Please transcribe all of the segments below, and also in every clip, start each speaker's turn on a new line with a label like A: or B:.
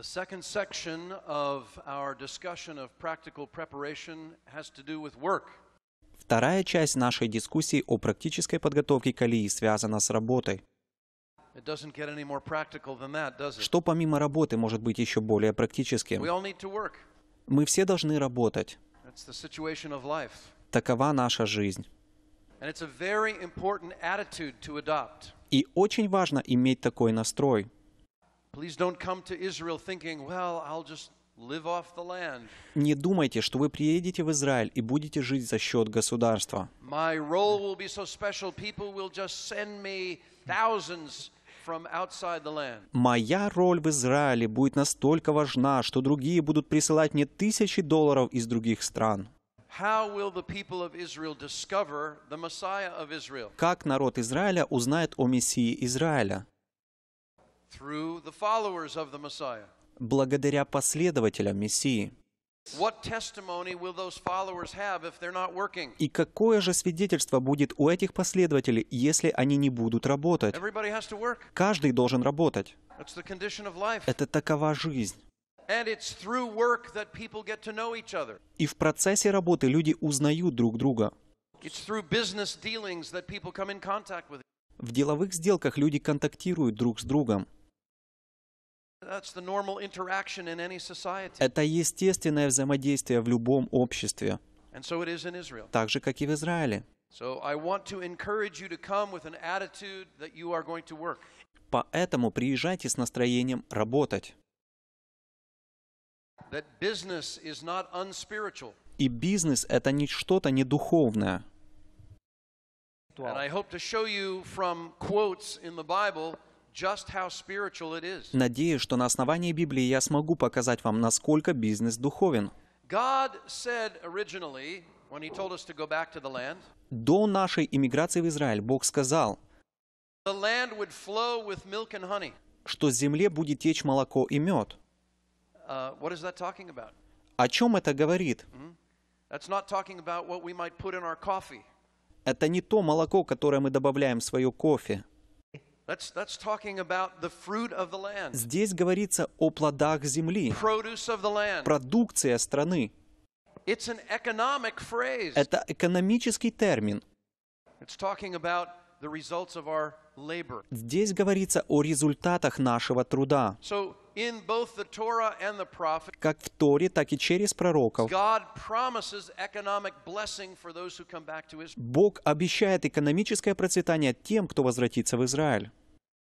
A: The second section of our discussion of practical preparation has to do with work.
B: Вторая часть нашей дискуссии о практической подготовке к Алии связана с работой. Что помимо работы может быть еще более практическим? Мы все должны работать. Такова наша жизнь. И очень важно иметь такой настрой – не думайте, что вы приедете в Израиль и будете жить за счет государства. Моя роль в Израиле будет настолько важна, что другие будут присылать мне тысячи долларов из других стран.
A: Как
B: народ Израиля узнает о Мессии Израиля? благодаря последователям Мессии. И какое же свидетельство будет у этих последователей, если они не будут работать? Каждый должен работать. Это такова жизнь. И в процессе работы люди узнают друг друга. В деловых сделках люди контактируют друг с другом. Это естественное взаимодействие в любом обществе, так же, как и в Израиле. Поэтому приезжайте с настроением работать. И бизнес — это не что-то недуховное.
A: And I hope to show you from quotes in the Bible
B: Надеюсь, что на основании Библии я смогу показать вам, насколько бизнес духовен. До нашей иммиграции в Израиль Бог сказал, что земле будет течь молоко и мед.
A: Uh,
B: О чем это говорит?
A: Mm-hmm.
B: Это не то молоко, которое мы добавляем в свое кофе. Здесь говорится о плодах земли, продукция страны.
A: Это
B: экономический термин. Здесь говорится о результатах нашего труда. Как в Торе, так и через пророков. Бог обещает экономическое процветание тем, кто возвратится в Израиль.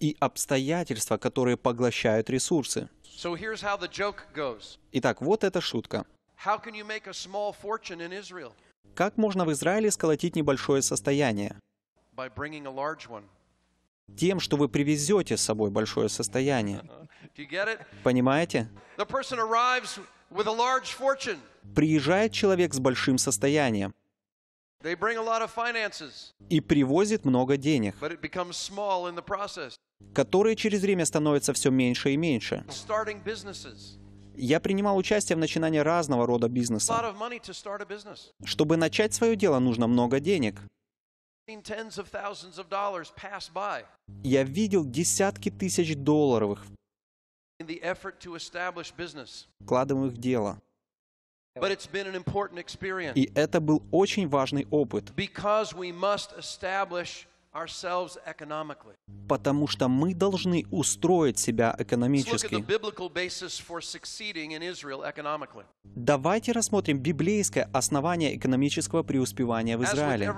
B: и обстоятельства, которые поглощают ресурсы. Итак, вот эта шутка. Как можно в Израиле сколотить небольшое состояние? Тем, что вы привезете с собой большое состояние. Понимаете? Приезжает человек с большим состоянием и привозит много денег, которые через время становятся все меньше и меньше. Я принимал участие в начинании разного рода бизнеса. Чтобы начать свое дело, нужно много денег. Я видел десятки тысяч долларовых вкладываемых в дело и это был очень важный опыт. Потому что мы должны устроить себя экономически. Давайте рассмотрим библейское основание экономического преуспевания в Израиле.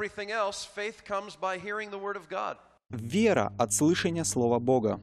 B: Вера от слышания Слова Бога.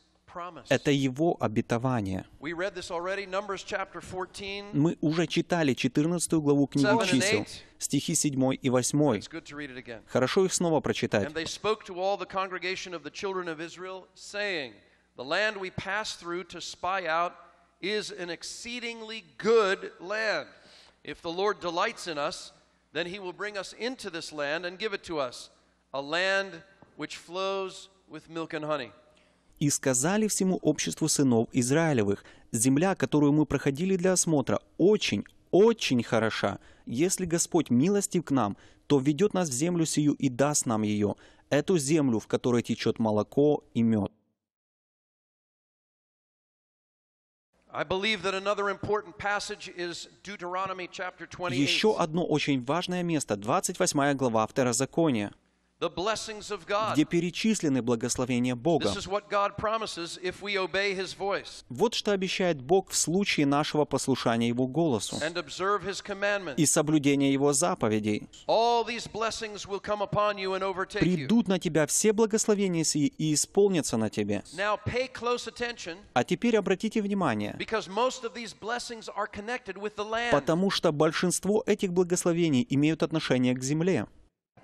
B: Это Его обетование. Мы уже читали 14 главу книги чисел, стихи 7 и 8. Хорошо их снова прочитать.
A: The land we pass through to spy out is an exceedingly good land. If the Lord delights in us, then he will bring us into this land and give it to us, a land which flows with milk and honey
B: и сказали всему обществу сынов Израилевых, земля, которую мы проходили для осмотра, очень, очень хороша. Если Господь милостив к нам, то ведет нас в землю сию и даст нам ее, эту землю, в которой течет молоко и мед. Еще одно очень важное место, 28 глава Второзакония где перечислены благословения Бога. Вот что обещает Бог в случае нашего послушания Его голосу и соблюдения Его заповедей. Придут на тебя все благословения сии и исполнятся на тебе. А теперь обратите внимание, потому что большинство этих благословений имеют отношение к земле.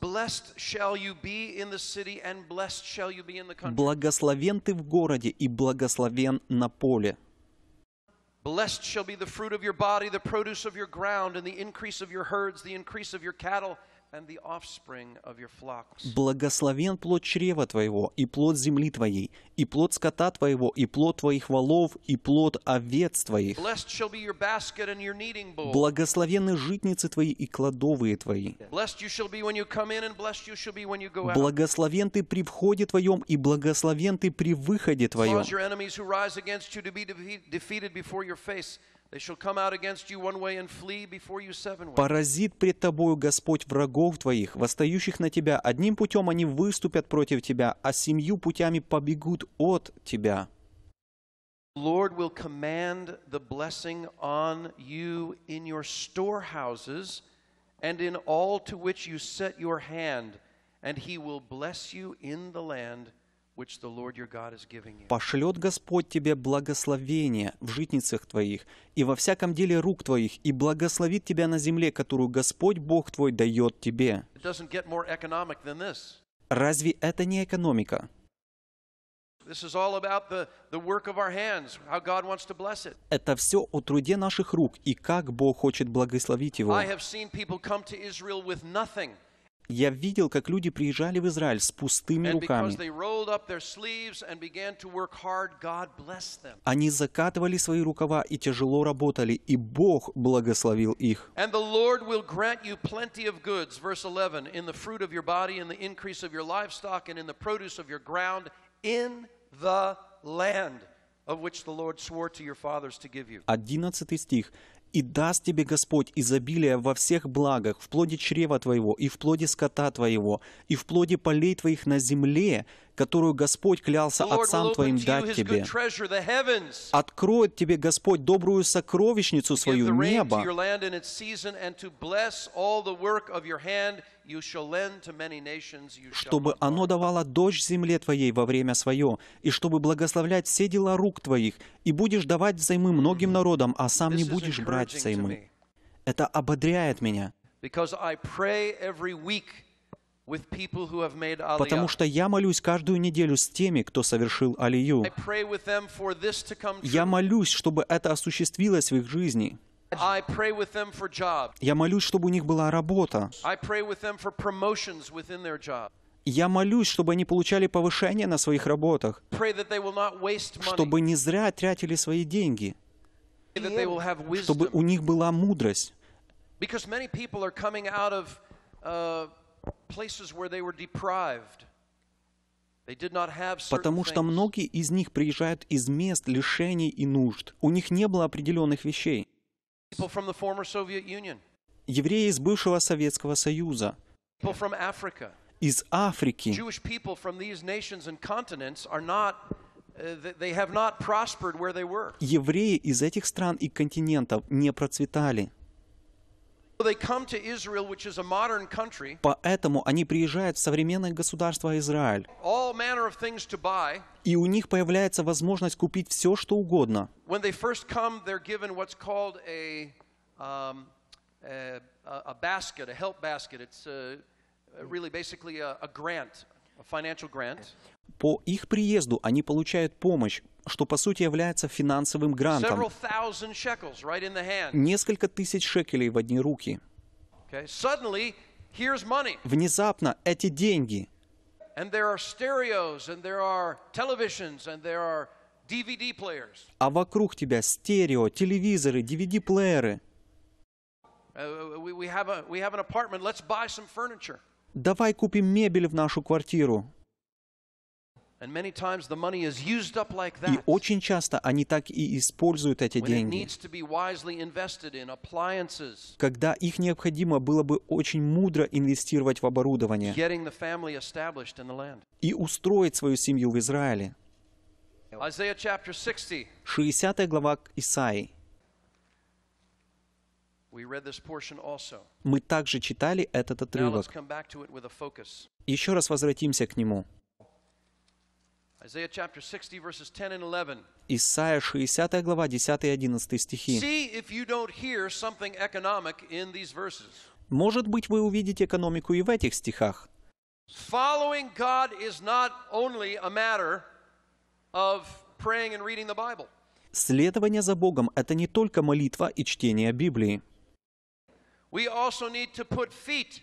A: Blessed shall you be in the city,
B: Благословен ты в городе и благословен на поле.
A: Blessed shall be the fruit of your body, the produce of your ground, and the increase of your herds, the increase of your cattle,
B: Благословен плод чрева твоего, и плод земли твоей, и плод скота твоего, и плод твоих волов, и плод овец твоих.
A: Благословенны
B: житницы твои и кладовые твои. Благословен ты при входе твоем, и благословен ты при выходе твоем.
A: They shall come out against you one way and flee before you seven ways. Паразит
B: пред тобою Господь врагов твоих, восстающих на тебя. Одним путем они выступят против тебя, а семью путями побегут от тебя.
A: Lord will command the blessing on you in your storehouses and in all to which you set your hand, and He will bless you in the land.
B: Пошлет Господь тебе благословение в житницах твоих и во всяком деле рук твоих, и благословит тебя на земле, которую Господь Бог твой дает тебе. Разве это не экономика? Это все о труде наших рук и как Бог хочет благословить его я видел, как люди приезжали в Израиль с пустыми руками. Они закатывали свои рукава и тяжело работали, и Бог благословил их. Одиннадцатый стих и даст тебе Господь изобилие во всех благах, в плоде чрева твоего, и в плоде скота твоего, и в плоде полей твоих на земле, которую Господь клялся отцам твоим дать тебе. Откроет тебе Господь добрую сокровищницу свою небо, чтобы оно давало дождь земле твоей во время свое, и чтобы благословлять все дела рук твоих, и будешь давать взаймы многим народам, а сам не будешь брать взаймы. Это ободряет меня, Потому что я молюсь каждую неделю с теми, кто совершил алию. Я молюсь, чтобы это осуществилось в их жизни. Я молюсь, чтобы у них была работа. Я молюсь, чтобы они получали повышение на своих работах, чтобы не зря тратили свои деньги, чтобы у них была мудрость.
A: Uh, Потому что
B: многие из них приезжают из мест лишений и нужд. У них не было определенных вещей евреи из бывшего Советского Союза, из Африки. Uh, евреи из этих стран и континентов не процветали.
A: Поэтому
B: они приезжают в современное государство Израиль. И у них появляется возможность купить все, что угодно. По их приезду они получают помощь, что по сути является финансовым грантом. Несколько тысяч шекелей в одни руки. Внезапно эти деньги. А вокруг тебя стерео, телевизоры, DVD-плееры.
A: Uh,
B: Давай купим мебель в нашу квартиру. И очень часто они так и используют эти деньги, когда их необходимо было бы очень мудро инвестировать в оборудование и устроить свою семью в Израиле. 60 глава Исаии. Мы также читали этот отрывок. Еще раз возвратимся к нему. Исайя 60 глава 10 и 11 стихи. Может быть, вы увидите экономику и в этих стихах.
A: Following God is not only a matter of praying and reading the Bible.
B: Следование за Богом – это не только молитва и чтение Библии.
A: We also need to put feet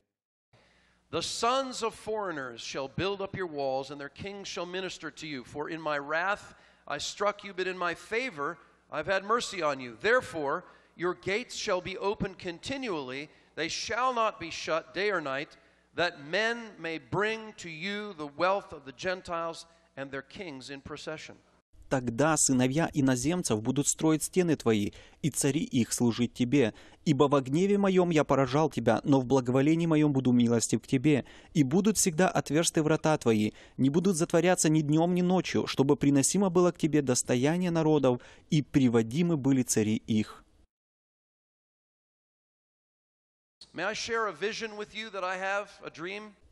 A: The sons of foreigners shall build up your walls, and their kings shall minister to you. For in my wrath I struck you, but in my favor I've had mercy on you. Therefore, your gates shall be open continually, they shall not be shut day or night, that men may bring to you the wealth of the Gentiles and their kings in procession.
B: тогда сыновья иноземцев будут строить стены твои, и цари их служить тебе. Ибо во гневе моем я поражал тебя, но в благоволении моем буду милостив к тебе. И будут всегда отверсты врата твои, не будут затворяться ни днем, ни ночью, чтобы приносимо было к тебе достояние народов, и приводимы были цари их».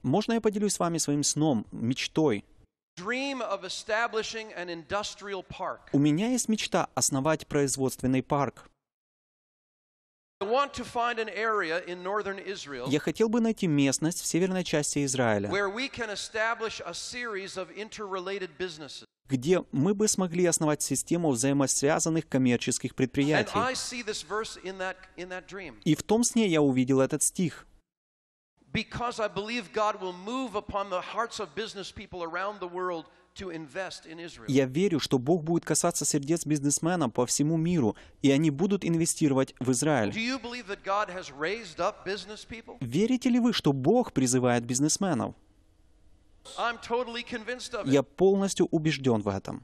B: Можно я поделюсь с вами своим сном, мечтой? У меня есть мечта основать производственный парк. Я хотел бы найти местность в северной части Израиля, где мы бы смогли основать систему взаимосвязанных коммерческих предприятий. И в том сне я увидел этот стих
A: because I believe God will move upon the hearts of business people around the world Я
B: верю, что Бог будет касаться сердец бизнесменов по всему миру, и они будут инвестировать в Израиль. Верите ли вы, что Бог призывает бизнесменов? Я полностью убежден в этом.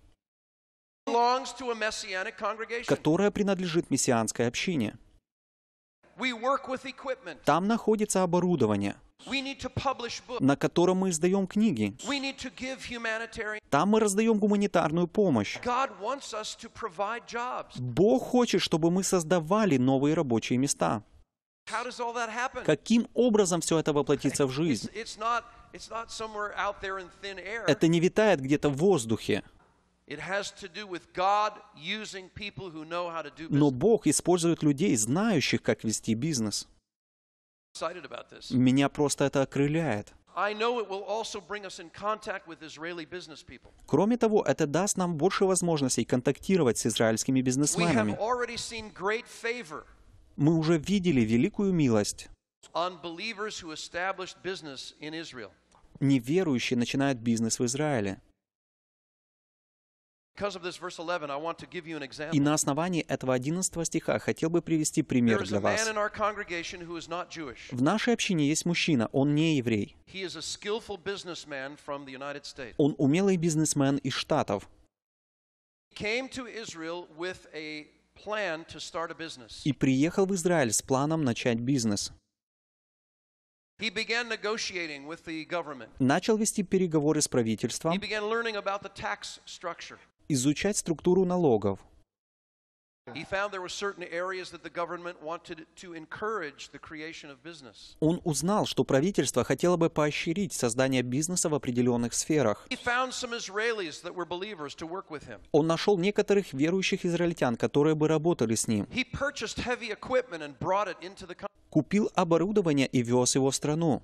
B: которая принадлежит мессианской общине. Там находится оборудование, на котором мы издаем книги. Там мы раздаем гуманитарную помощь. Бог хочет, чтобы мы создавали новые рабочие места. Каким образом все это воплотится в жизнь? Это не витает где-то в воздухе. Но Бог использует людей, знающих, как вести бизнес. Меня просто это окрыляет. Кроме того, это даст нам больше возможностей контактировать с израильскими бизнесменами. Мы уже видели великую милость. Неверующие начинают бизнес в Израиле. И на основании этого 11 стиха хотел бы привести пример для вас. В нашей общине есть мужчина, он не еврей. Он умелый бизнесмен из Штатов. И приехал в Израиль с планом начать бизнес.
A: Начал
B: вести переговоры с правительством изучать структуру налогов. Он узнал, что правительство хотело бы поощрить создание бизнеса в определенных сферах. Он нашел некоторых верующих израильтян, которые бы работали с ним. Купил оборудование и вез его в страну.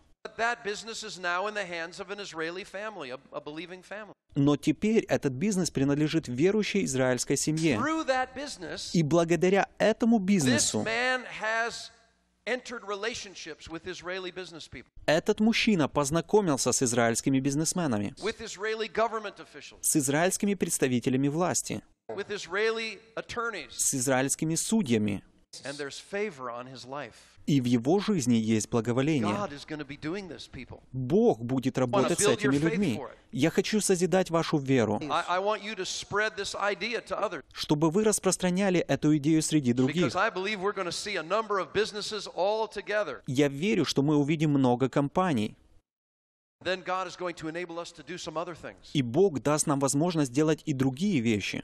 A: that business is now in the hands of an Israeli family, a, a believing family.
B: Но теперь этот бизнес принадлежит верующей израильской семье. Through
A: that business,
B: И благодаря этому бизнесу this
A: man has entered relationships with Israeli business people.
B: Этот мужчина познакомился с израильскими бизнесменами,
A: with Israeli government officials.
B: с израильскими представителями власти,
A: with Israeli attorneys.
B: с израильскими судьями, и в его жизни есть благоволение. Бог будет работать с этими людьми. Я хочу созидать вашу веру, чтобы вы распространяли эту идею среди других. Я верю, что мы увидим много компаний. И Бог даст нам возможность делать и другие вещи.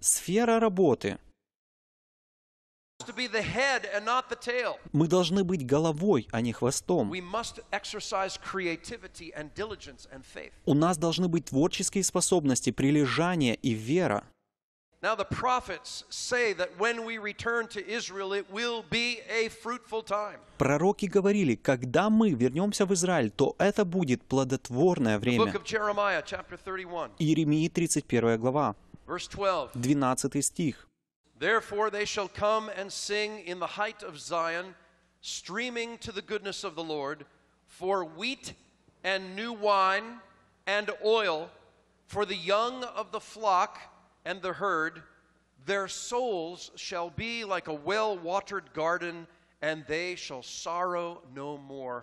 B: Сфера работы. Мы должны быть головой, а не хвостом. У нас должны быть творческие способности, прилежание и вера.
A: Now, the prophets say that when we return to Israel, it will be a fruitful time.
B: Пророки говорили, когда мы вернемся в Израиль, то это будет плодотворное время. Иеремии 31 глава, 12 стих.
A: Therefore they shall come and sing in the height of Zion, streaming to the goodness of the Lord, for wheat and new wine and oil, for the young of the flock – and the herd, their souls shall be like a well watered garden, and they shall sorrow no more.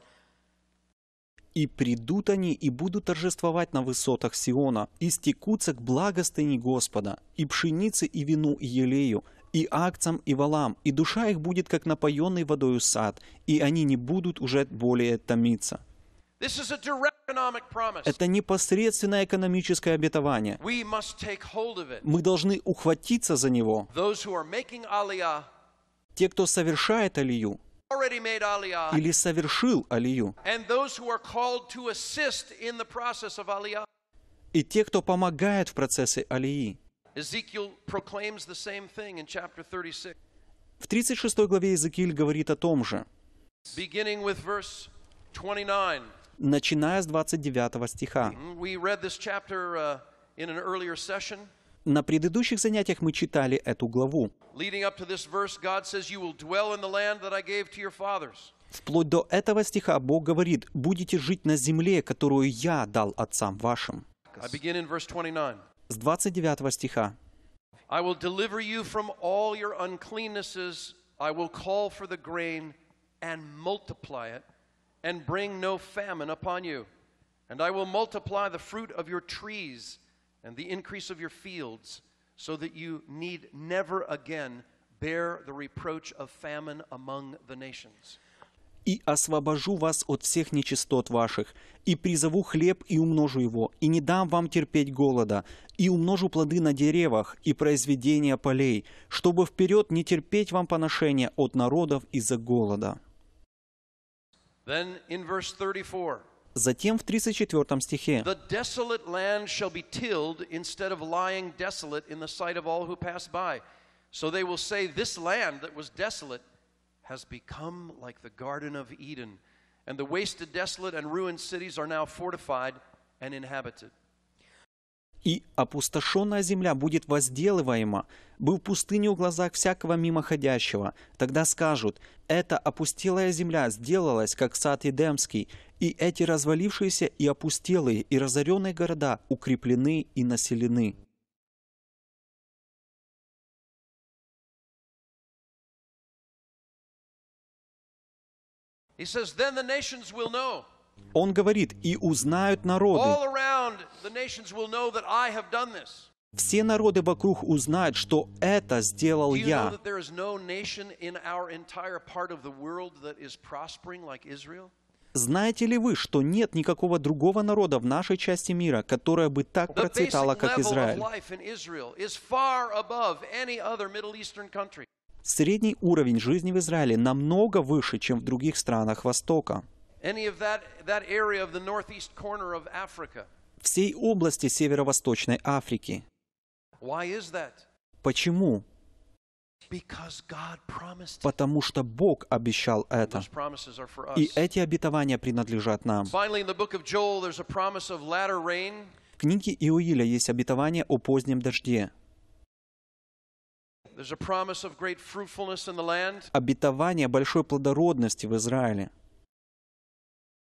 B: И придут они и будут торжествовать на высотах Сиона, и стекутся к благостыне Господа, и пшеницы, и вину, и елею, и акцам, и валам, и душа их будет, как напоенный водою сад, и они не будут уже более томиться.
A: Это
B: непосредственное экономическое обетование.
A: Мы
B: должны ухватиться за него. Те, кто совершает алию,
A: или
B: совершил алию, и те, кто помогает в процессе алии. В 36 главе Иезекииль говорит о том же начиная с 29 стиха.
A: Uh,
B: на предыдущих занятиях мы читали эту главу. Вплоть до этого стиха Бог говорит, «Будете жить на земле, которую я дал отцам вашим».
A: С
B: 29 стиха
A: and bring no famine upon you. And I will multiply the fruit of your trees and the increase of your fields, so that you need never again bear the reproach of famine among the nations.
B: и освобожу вас от всех нечистот ваших, и призову хлеб и умножу его, и не дам вам терпеть голода, и умножу плоды на деревах и произведения полей, чтобы вперед не терпеть вам поношения от народов из-за голода».
A: in verse 34
B: «The
A: desolate land shall be tilled instead of lying desolate in the sight of all who pass by. So they will say, This land that was desolate has become like the Garden of Eden, and the wasted, desolate, and ruined cities are now fortified and inhabited».
B: и опустошенная земля будет возделываема, был пустыню в глазах всякого мимоходящего. Тогда скажут, эта опустелая земля сделалась, как сад Эдемский, и эти развалившиеся и опустелые и разоренные
A: города укреплены и населены». He says, then the nations will know.
B: Он говорит, «И узнают народы». Все народы вокруг узнают, что это сделал я. Знаете ли вы, что нет никакого другого народа в нашей части мира, которое бы так процветало, как Израиль? Средний уровень жизни в Израиле намного выше, чем в других странах Востока. Всей области северо-восточной Африки. Почему? Потому что Бог обещал это. И эти обетования принадлежат нам. В книге Иуиля есть обетование о позднем дожде. Обетование большой плодородности в Израиле.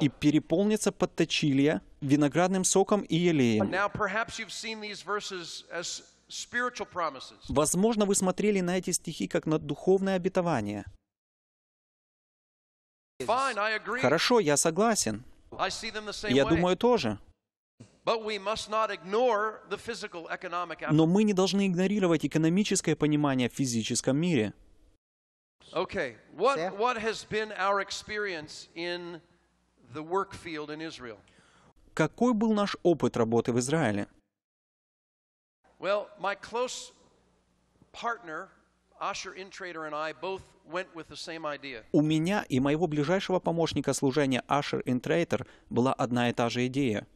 B: и переполнится подточилья виноградным соком и елеем. Возможно, вы смотрели на эти стихи как на духовное обетование. Хорошо, я согласен. Я думаю тоже. Но мы не должны игнорировать экономическое понимание в физическом мире.
A: Okay, what, Все? what has been our experience in the work field in Israel?
B: Какой был наш опыт работы в Израиле?
A: Well, my close partner, Asher Intrader, and I both went with the same idea.
B: У меня и моего ближайшего помощника служения Asher Intrader была одна и та же идея.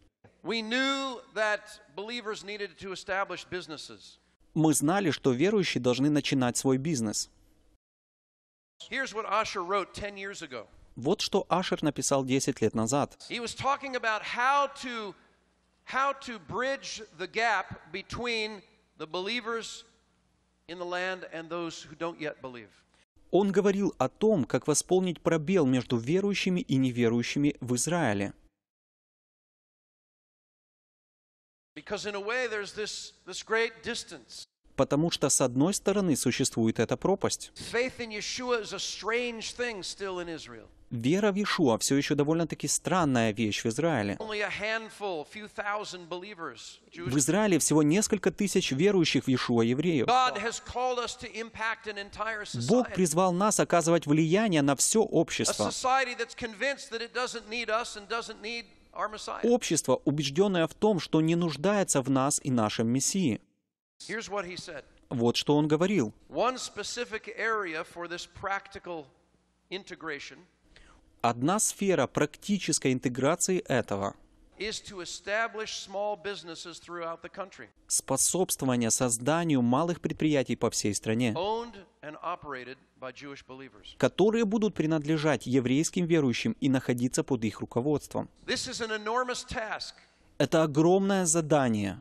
A: We knew that believers needed to establish businesses.
B: Мы знали, что верующие должны начинать свой бизнес. Вот что Ашер написал 10 лет назад.
A: how to bridge the gap between the believers in the land and those who don't yet believe.
B: Он говорил о том, как восполнить пробел между верующими и неверующими в Израиле.
A: Because in a way there's this, this great distance
B: потому что с одной стороны существует эта пропасть. Вера в Иешуа все еще довольно-таки странная вещь в Израиле. В Израиле всего несколько тысяч верующих в Иешуа евреев. Бог призвал нас оказывать влияние на все общество. Общество, убежденное в том, что не нуждается в нас и нашем Мессии. Вот что он говорил. Одна сфера практической интеграции этого способствование созданию малых предприятий по всей стране, которые будут принадлежать еврейским верующим и находиться под их руководством. Это огромное задание.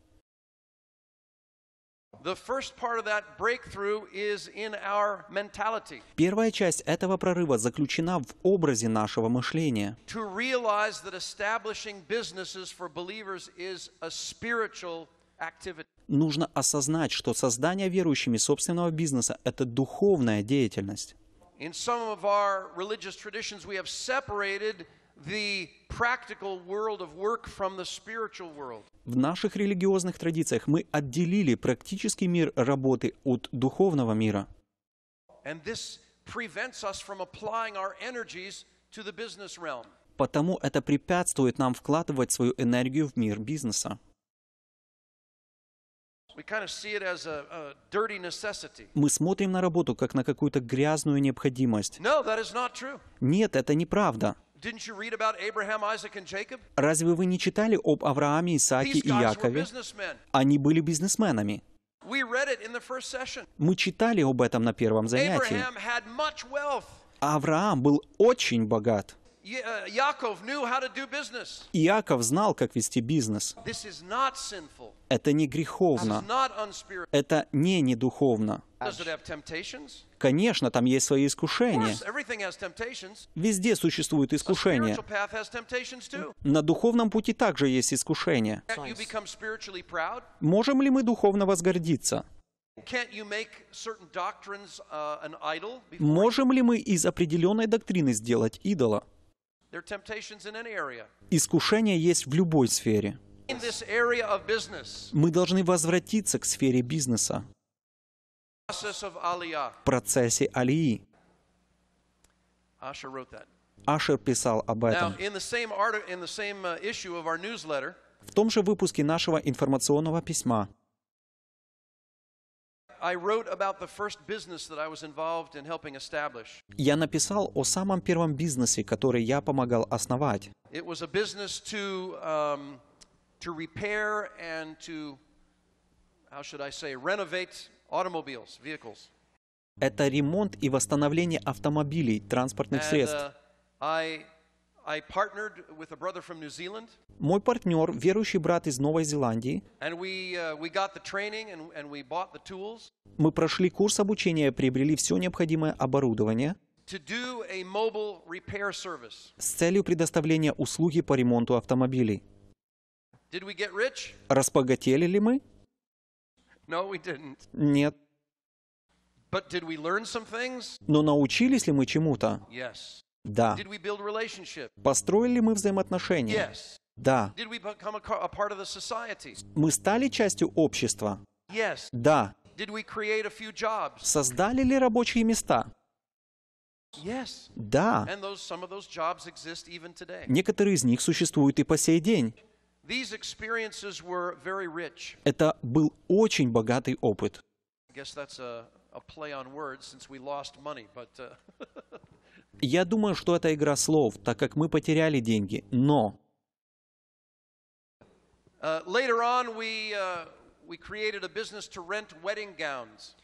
B: Первая часть этого прорыва заключена в образе нашего мышления. Нужно осознать, что создание верующими собственного бизнеса – это духовная деятельность.
A: In some of our religious traditions, we have separated –
B: в наших религиозных традициях мы отделили практический мир работы от духовного мира. Потому это препятствует нам вкладывать свою энергию в мир бизнеса. Мы смотрим на работу как на какую-то грязную необходимость. Нет, это неправда. Разве вы не читали об Аврааме, Исааке и Якове? Они были бизнесменами. Мы читали об этом на первом занятии. Авраам был очень богат. Uh, Иаков знал, как вести бизнес. Это не греховно. Это не недуховно. Конечно, там есть свои искушения. Везде существуют искушения. На духовном пути также есть искушения. Можем ли мы духовно возгордиться?
A: Uh,
B: Можем ли мы из определенной доктрины сделать идола? Искушения есть в любой сфере. Мы должны возвратиться к сфере бизнеса,
A: в
B: процессе Алии. Ашер писал об этом.
A: Uh,
B: в том же выпуске нашего информационного письма я написал о самом первом бизнесе, который я помогал основать. Это ремонт и восстановление автомобилей, транспортных средств. Uh, мой партнер, верующий брат из Новой Зеландии. Мы прошли курс обучения, приобрели все необходимое оборудование с целью предоставления услуги по ремонту автомобилей. Распогатели ли мы? Нет. Но научились ли мы чему-то?
A: Yes. Да.
B: Построили ли мы взаимоотношения? Да. Мы стали частью общества? Да. Создали ли рабочие места? Да. Некоторые из них существуют и по сей день. Это был очень богатый опыт. Я думаю, что это игра слов, так как мы потеряли деньги, но...
A: Uh, later on we, uh, we created a business to rent wedding gowns.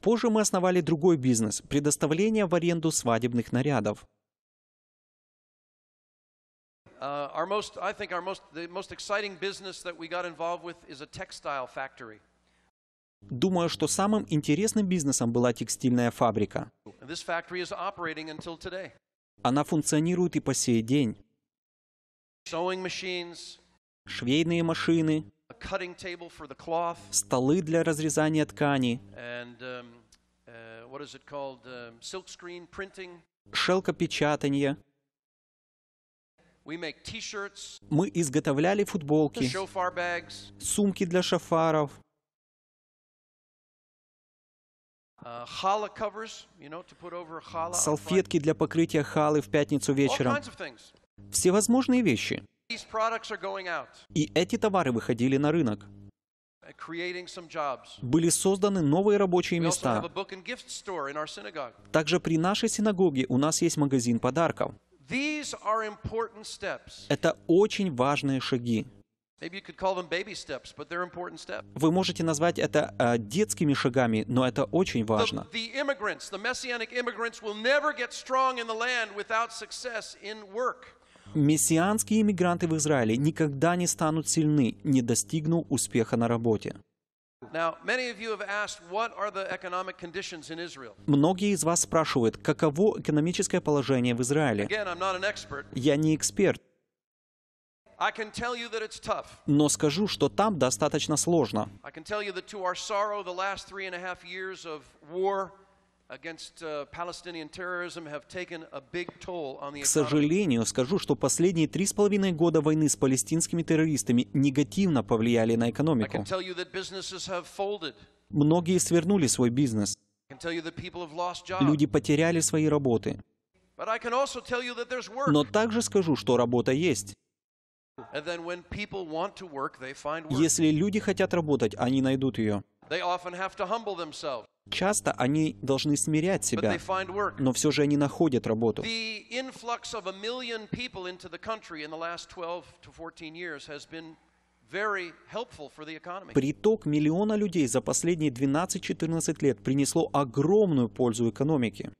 B: Позже мы основали другой бизнес – предоставление в аренду свадебных нарядов.
A: Uh, our most, I think our most, the most exciting business that we got involved with is a textile factory.
B: Думаю, что самым интересным бизнесом была текстильная фабрика. Она функционирует и по сей день. Швейные машины, столы для разрезания ткани,
A: um, uh, um,
B: шелкопечатание. Мы изготовляли футболки, сумки для шафаров,
A: Uh, салфетки
B: для покрытия халы в пятницу вечером. Всевозможные вещи. И эти товары выходили на рынок.
A: Uh,
B: Были созданы новые рабочие места. Также при нашей синагоге у нас есть магазин подарков. Это очень важные шаги. Вы можете назвать это э, детскими шагами, но это очень важно. Мессианские иммигранты в Израиле никогда не станут сильны, не достигнув успеха на работе. Многие из вас спрашивают, каково экономическое положение в Израиле. Я не эксперт. Но скажу, что там достаточно сложно.
A: Uh, К сожалению,
B: скажу, что последние три с половиной года войны с палестинскими террористами негативно повлияли на экономику. Многие свернули свой бизнес. Люди потеряли свои работы. Но также скажу, что работа есть. Если люди хотят работать, они найдут ее. Часто они должны смирять себя, но все же они находят работу.
A: Приток
B: миллиона людей за последние 12-14 лет принесло огромную пользу экономике.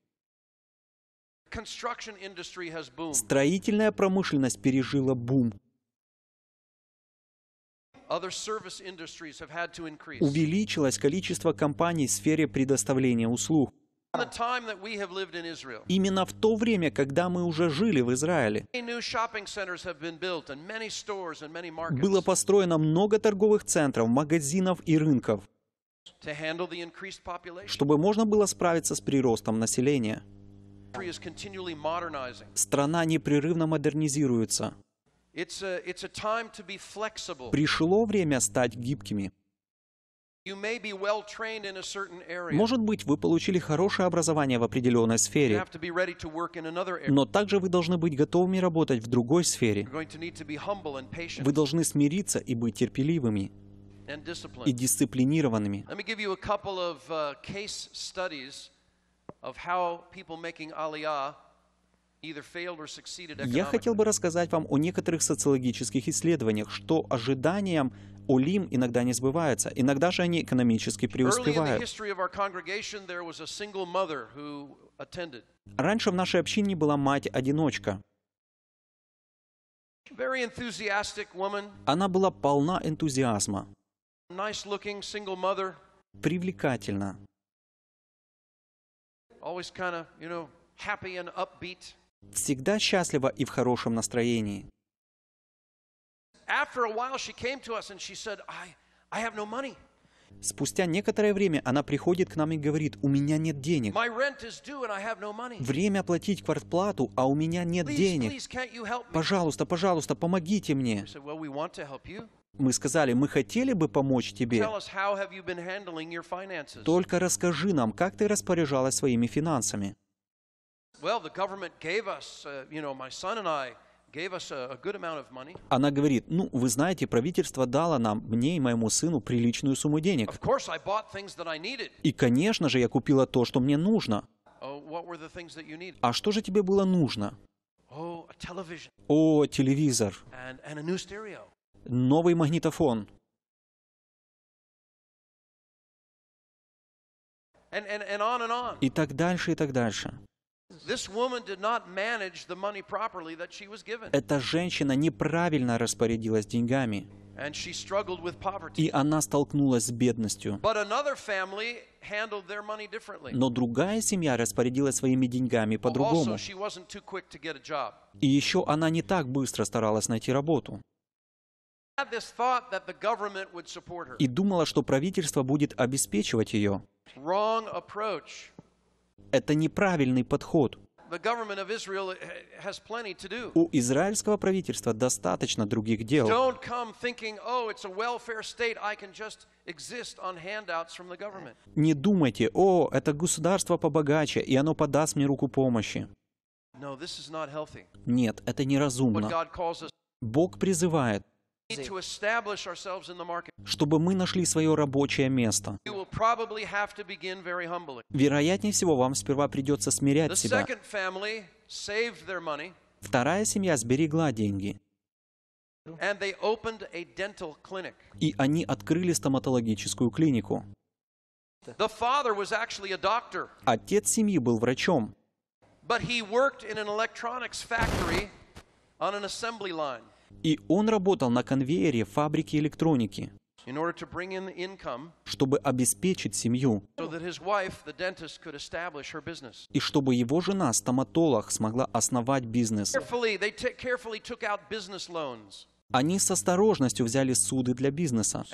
B: Строительная промышленность пережила бум увеличилось количество компаний в сфере предоставления услуг. Именно в то время, когда мы уже жили в Израиле, было построено много торговых центров, магазинов и рынков, чтобы можно было справиться с приростом населения. Страна непрерывно модернизируется. Пришло время стать гибкими. Может быть, вы получили хорошее образование в определенной сфере, но также вы должны быть готовыми работать в другой сфере.
A: Вы должны
B: смириться и быть терпеливыми и дисциплинированными.
A: Let я хотел
B: бы рассказать вам о некоторых социологических исследованиях, что ожиданиям улим иногда не сбываются, иногда же они экономически преуспевают. Раньше в нашей общине была мать-одиночка. Она была полна энтузиазма. Привлекательна всегда счастлива и в хорошем настроении. Спустя некоторое время она приходит к нам и говорит, у меня нет денег. Время платить квартплату, а у меня нет денег. Пожалуйста, пожалуйста, помогите мне. Мы сказали, мы хотели бы помочь тебе. Только расскажи нам, как ты распоряжалась своими финансами. Она говорит, ну, вы знаете, правительство дало нам, мне и моему сыну, приличную сумму денег. И, конечно же, я купила то, что мне нужно.
A: Oh,
B: а что же тебе было нужно? Oh, О, телевизор. Новый магнитофон. И так дальше, и так дальше. Эта женщина неправильно распорядилась деньгами. И она столкнулась с бедностью. Но другая семья распорядилась своими деньгами по-другому. И еще она не так быстро старалась найти работу. И думала, что правительство будет обеспечивать ее. Это неправильный подход. У израильского правительства достаточно других дел. Oh, Не думайте, о, это государство побогаче, и оно подаст мне руку помощи. Нет, это неразумно. Бог призывает чтобы мы нашли свое рабочее место.
A: Вероятнее
B: всего, вам сперва придется смирять себя. Вторая семья сберегла деньги. И они открыли стоматологическую клинику. Отец семьи был врачом.
A: но он работал in an electronics на on линии.
B: И он работал на конвейере фабрики электроники, чтобы обеспечить семью, и чтобы его жена, стоматолог, смогла основать бизнес. Они с осторожностью взяли суды для бизнеса,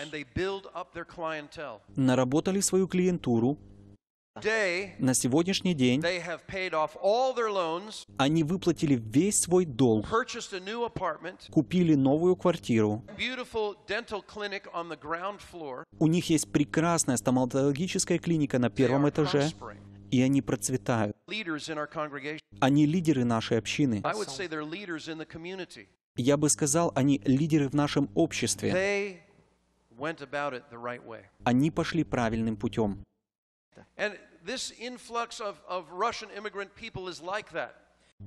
B: наработали свою клиентуру на сегодняшний день они выплатили весь свой долг, купили новую квартиру. У них есть прекрасная стоматологическая клиника на первом этаже, и они процветают. Они лидеры нашей общины. Я бы сказал, они лидеры в нашем обществе. Они пошли правильным путем.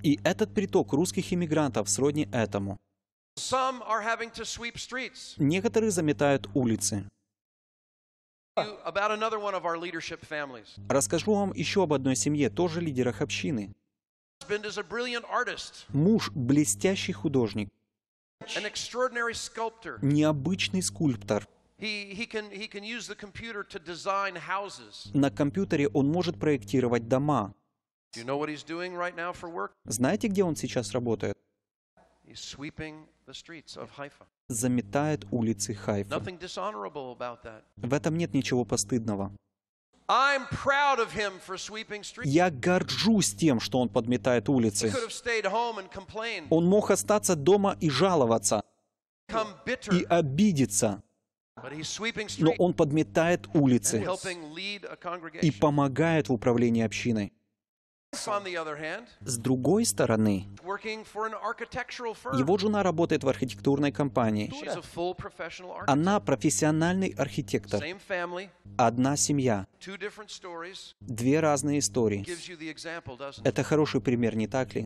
B: И этот приток русских иммигрантов сродни этому. Некоторые заметают улицы. Расскажу вам еще об одной семье, тоже лидерах общины. Муж – блестящий художник, необычный скульптор – на компьютере он может проектировать дома. Знаете, где он сейчас работает? Заметает улицы Хайфа. В этом нет ничего постыдного. Я горжусь тем, что он подметает улицы. Он мог остаться дома и жаловаться, и обидеться. Но он подметает улицы и помогает в управлении общиной. С другой стороны, его жена работает в архитектурной компании. Она профессиональный архитектор. Одна семья. Две разные истории. Это хороший пример, не так ли?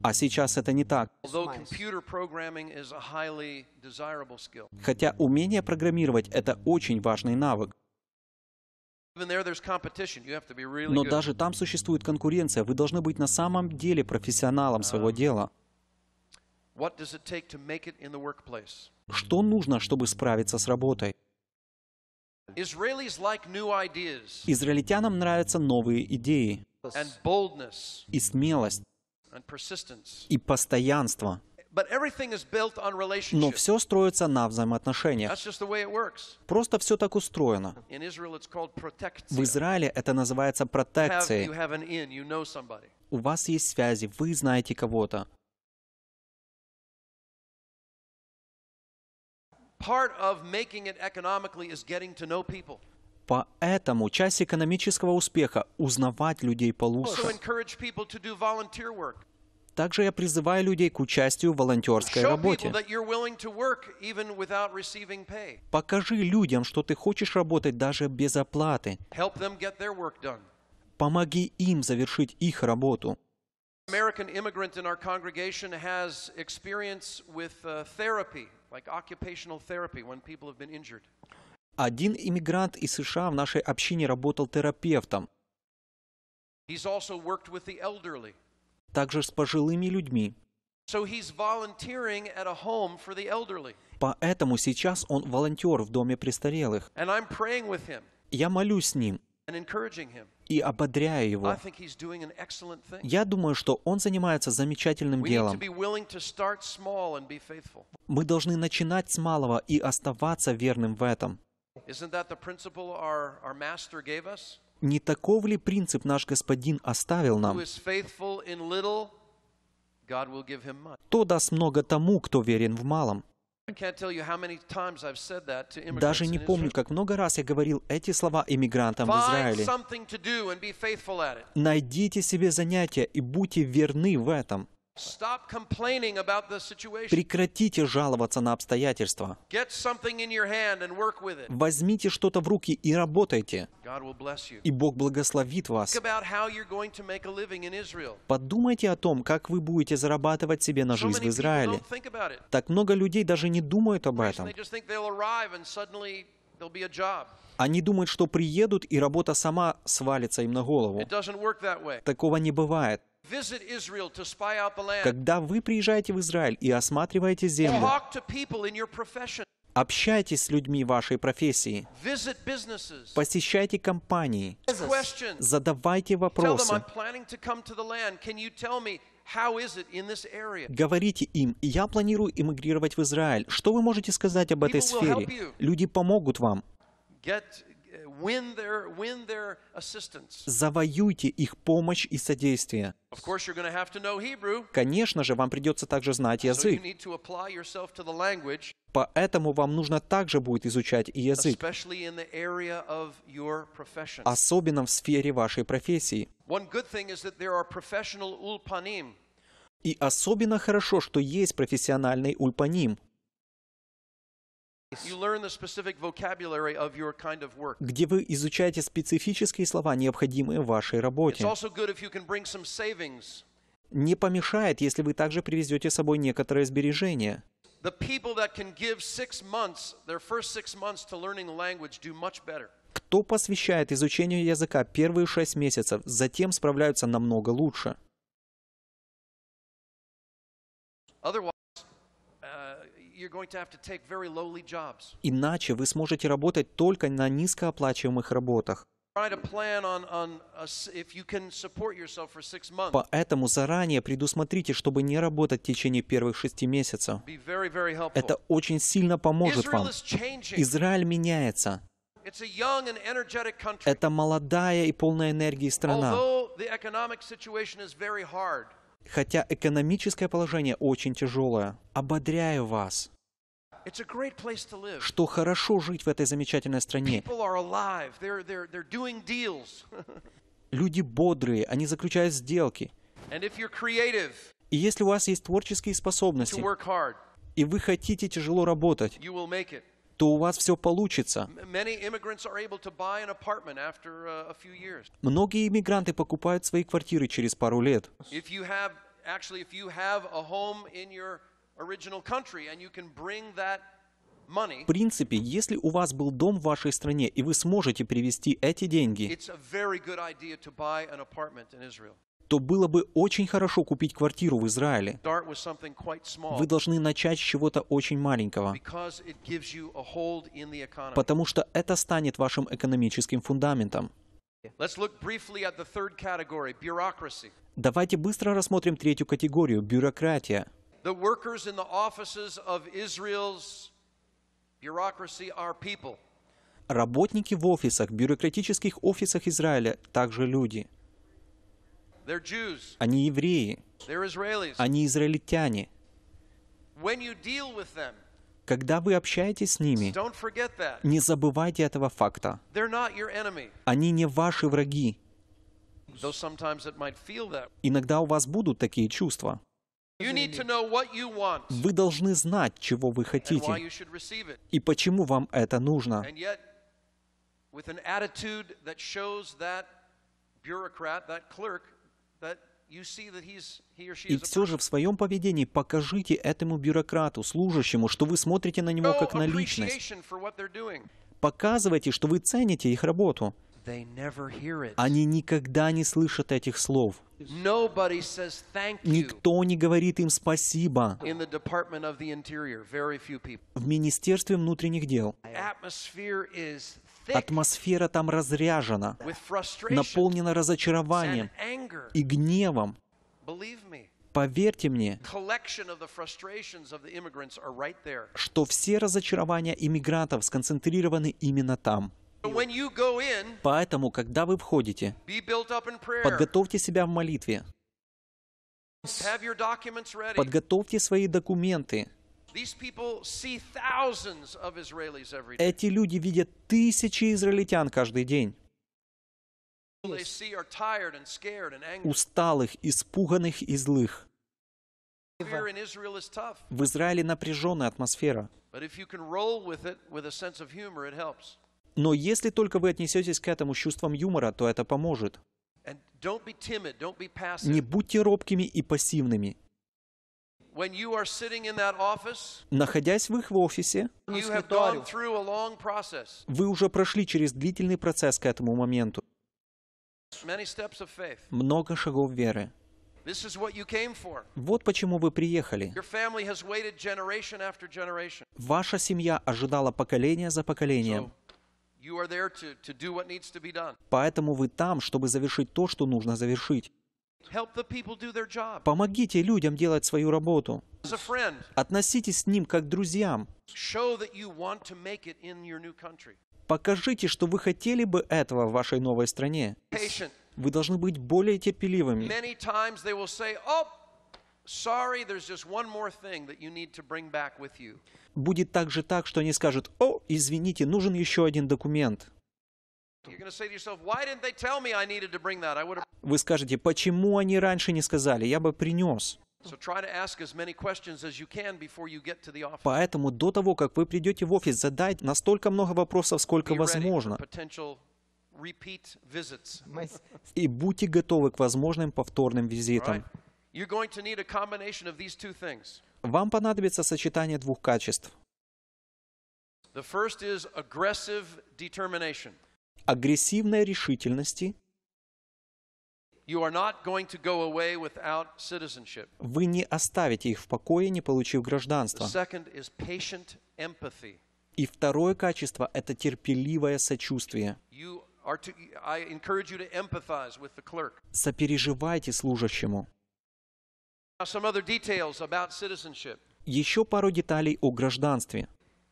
B: А сейчас это не так. Хотя умение программировать — это очень важный навык.
A: Но даже
B: там существует конкуренция. Вы должны быть на самом деле профессионалом своего um, дела. Что нужно, чтобы справиться с работой? Израильтянам нравятся новые идеи и смелость, и постоянство. Но все строится на взаимоотношениях. Просто все так устроено.
A: В
B: Израиле это называется протекцией. У вас есть связи, вы знаете кого-то. Поэтому часть экономического успеха – узнавать людей получше. Также я призываю людей к участию в волонтерской работе. Покажи людям, что ты хочешь работать даже без оплаты. Помоги им завершить их работу.
A: American immigrant in our congregation has experience with uh, therapy, like occupational therapy when people have been injured.
B: Один иммигрант из США в нашей общине работал терапевтом. Также с пожилыми людьми. Поэтому сейчас он волонтер в доме престарелых. Я молюсь с ним и ободряю его. Я думаю, что он занимается замечательным делом. Мы должны начинать с малого и оставаться верным в этом. Не таков ли принцип наш Господин оставил нам? Кто даст много тому, кто верен в малом?
A: Даже не помню,
B: как много раз я говорил эти слова иммигрантам в Израиле. Найдите себе занятие и будьте верны в этом. Прекратите жаловаться на обстоятельства. Возьмите что-то в руки и работайте. И Бог благословит вас. Подумайте о том, как вы будете зарабатывать себе на жизнь в Израиле. Так много людей даже не думают об этом. Они думают, что приедут, и работа сама свалится им на голову. Такого не бывает. Когда вы приезжаете в Израиль и осматриваете землю, Общайтесь с людьми вашей профессии. Посещайте компании. Задавайте вопросы. Говорите им, я планирую иммигрировать в Израиль. Что вы можете сказать об этой сфере? Люди помогут вам. Завоюйте их помощь и содействие. Конечно же, вам придется также знать язык. Поэтому вам нужно также будет изучать язык, особенно в сфере вашей профессии. И особенно хорошо, что есть профессиональный ульпаним где вы изучаете специфические слова, необходимые в вашей работе. Не помешает, если вы также привезете с собой некоторые сбережения. Кто посвящает изучению языка первые шесть месяцев, затем справляются намного лучше. Иначе вы сможете работать только на низкооплачиваемых работах. Поэтому заранее предусмотрите, чтобы не работать в течение первых шести месяцев. Это очень сильно поможет вам. Израиль меняется. Это молодая и полная энергии страна. Хотя экономическое положение очень тяжелое. Ободряю вас что хорошо жить в этой замечательной стране. Люди бодрые, они заключают сделки. И если у вас есть творческие способности, и вы хотите тяжело работать, то у вас все получится.
A: Uh,
B: Многие иммигранты покупают свои квартиры через пару лет. В принципе, если у вас был дом в вашей стране, и вы сможете привезти эти деньги, то было бы очень хорошо купить квартиру в Израиле.
A: Вы должны
B: начать с чего-то очень маленького, потому что это станет вашим экономическим фундаментом. Давайте быстро рассмотрим третью категорию – бюрократия
A: the workers in the offices of Israel's bureaucracy are people.
B: Работники в офисах, бюрократических офисах Израиля также люди.
A: They're Jews.
B: Они евреи.
A: They're Israelis.
B: Они израильтяне.
A: When you deal with them,
B: когда вы общаетесь с ними, не забывайте этого факта. Они не ваши враги. Иногда у вас будут такие чувства. Вы должны знать, чего вы хотите, и почему вам это нужно. И все же в своем поведении покажите этому бюрократу, служащему, что вы смотрите на него как на личность. Показывайте, что вы цените их работу. Они никогда не слышат этих слов.
A: Никто
B: не говорит им спасибо. В Министерстве внутренних дел атмосфера там разряжена, наполнена разочарованием и гневом. Поверьте мне, что все разочарования иммигрантов сконцентрированы именно там. Поэтому, когда вы входите, подготовьте себя в молитве. Подготовьте свои документы.
A: Эти
B: люди видят тысячи израильтян каждый день. Усталых, испуганных и злых. В Израиле напряженная атмосфера. Но если только вы отнесетесь к этому с чувством юмора, то это поможет.
A: Не
B: будьте робкими и пассивными. Находясь в их офисе, вы уже прошли через длительный процесс к этому моменту. Много шагов веры. Вот почему вы приехали. Ваша семья ожидала поколения за поколением. Поэтому вы там, чтобы завершить то, что нужно завершить. Помогите людям делать свою работу. Относитесь с ним как к друзьям. Покажите, что вы хотели бы этого в вашей новой стране. Вы должны быть более терпеливыми. Будет также так, что они скажут, «О, извините, нужен еще один документ». Вы скажете, «Почему они раньше не сказали? Я бы принес». Поэтому до того, как вы придете в офис, задайте настолько много вопросов, сколько возможно. И будьте готовы к возможным повторным визитам.
A: You're going to need a combination of these two things.
B: Вам понадобится сочетание двух качеств.
A: The first is aggressive determination.
B: Агрессивной решительности.
A: You are not going to go away without citizenship.
B: Вы не оставите их в покое, не получив гражданство. The
A: second is patient empathy.
B: И второе качество – это терпеливое сочувствие.
A: To,
B: Сопереживайте служащему. Еще пару деталей о гражданстве.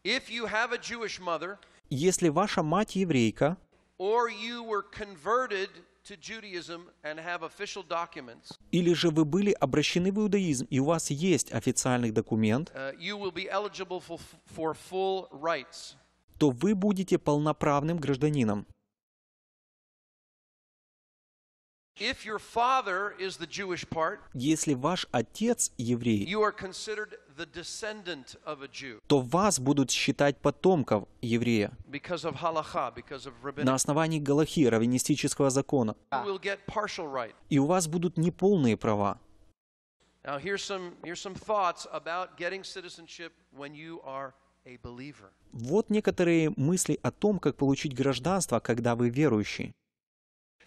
A: Если
B: ваша мать еврейка, или же вы были обращены в иудаизм, и у вас есть официальный документ,
A: uh,
B: то вы будете полноправным гражданином.
A: Если
B: ваш отец еврей, то вас будут считать потомков еврея на основании галахи, раввинистического закона. И у вас будут неполные права. Вот некоторые мысли о том, как получить гражданство, когда вы верующий.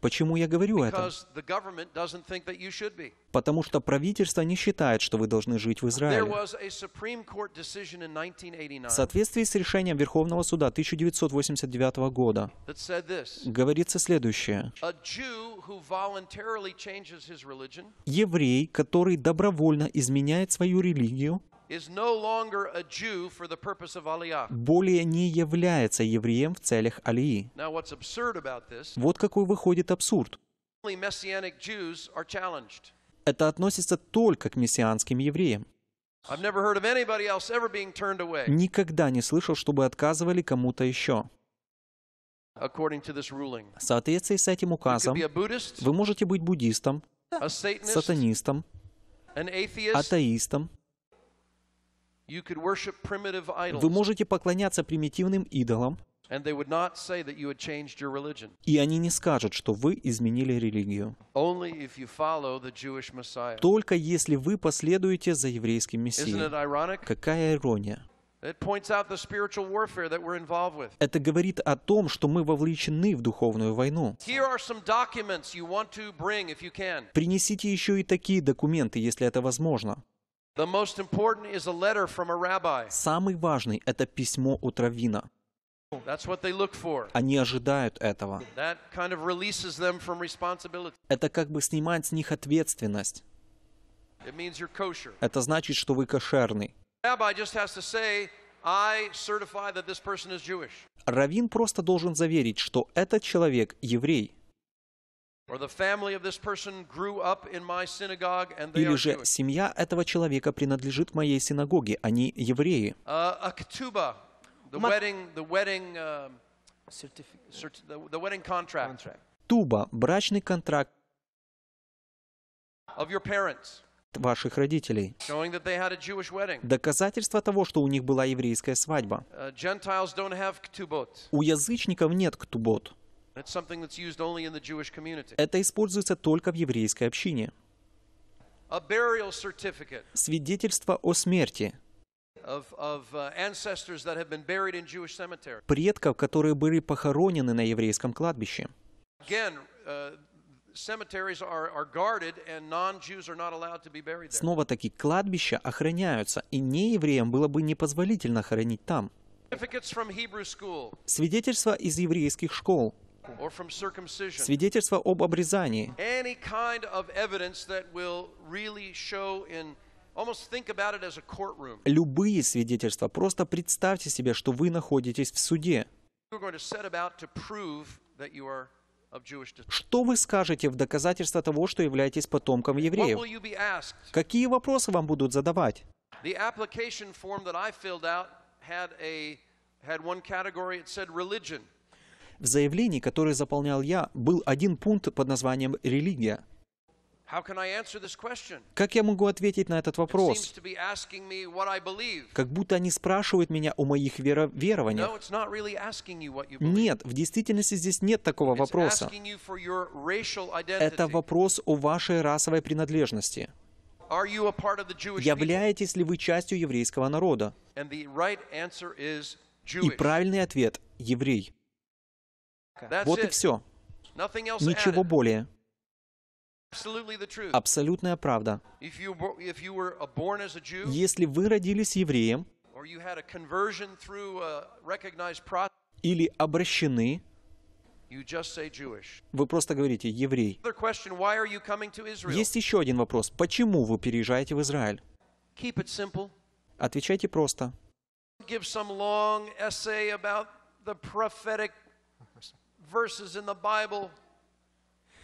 B: Почему я говорю это? Потому что правительство не считает, что вы должны жить в Израиле. В соответствии с решением Верховного суда 1989 года говорится следующее. Еврей, который добровольно изменяет свою религию,
A: более
B: не является евреем в целях Алии. Вот какой выходит абсурд. Это относится только к мессианским евреям.
A: Никогда
B: не слышал, чтобы отказывали кому-то еще. В соответствии с этим указом, вы можете быть буддистом, сатанистом, атеистом, вы можете поклоняться примитивным идолам, и они не скажут, что вы изменили религию. Только если вы последуете за еврейским Мессией. Какая ирония! Это говорит о том, что мы вовлечены в духовную войну. Принесите еще и такие документы, если это возможно. Самый важный — это письмо от Равина. Они ожидают этого. Это как бы снимает с них ответственность. Это значит, что вы кошерный. Равин просто должен заверить, что этот человек еврей.
A: Или же
B: семья этого человека принадлежит моей синагоге, они а евреи. Туба, брачный контракт ваших родителей. Доказательство того, что у них была еврейская свадьба. Uh, у язычников нет ктубот. Это используется только в еврейской общине. Свидетельство о смерти
A: uh,
B: предков, которые были похоронены на еврейском кладбище.
A: Uh,
B: Снова-таки кладбища охраняются, и неевреям было бы непозволительно хоронить там. Свидетельства из еврейских школ – браку, свидетельство об обрезании, любые свидетельства. Просто представьте себе, что вы находитесь в суде. Что вы скажете в доказательство того, что являетесь потомком евреев? Какие вопросы вам будут задавать? В заявлении, которое заполнял я, был один пункт под названием «религия». Как я могу ответить на этот вопрос? Как будто они спрашивают меня о моих веро верованиях. Нет, в действительности здесь нет такого вопроса. Это вопрос о вашей расовой принадлежности.
A: Являетесь
B: ли вы частью еврейского народа? И правильный ответ – еврей.
A: Вот и все. Ничего
B: более. Абсолютная правда.
A: Если
B: вы родились евреем, или обращены, вы просто говорите «еврей». Есть еще один вопрос. Почему вы переезжаете в Израиль? Отвечайте просто.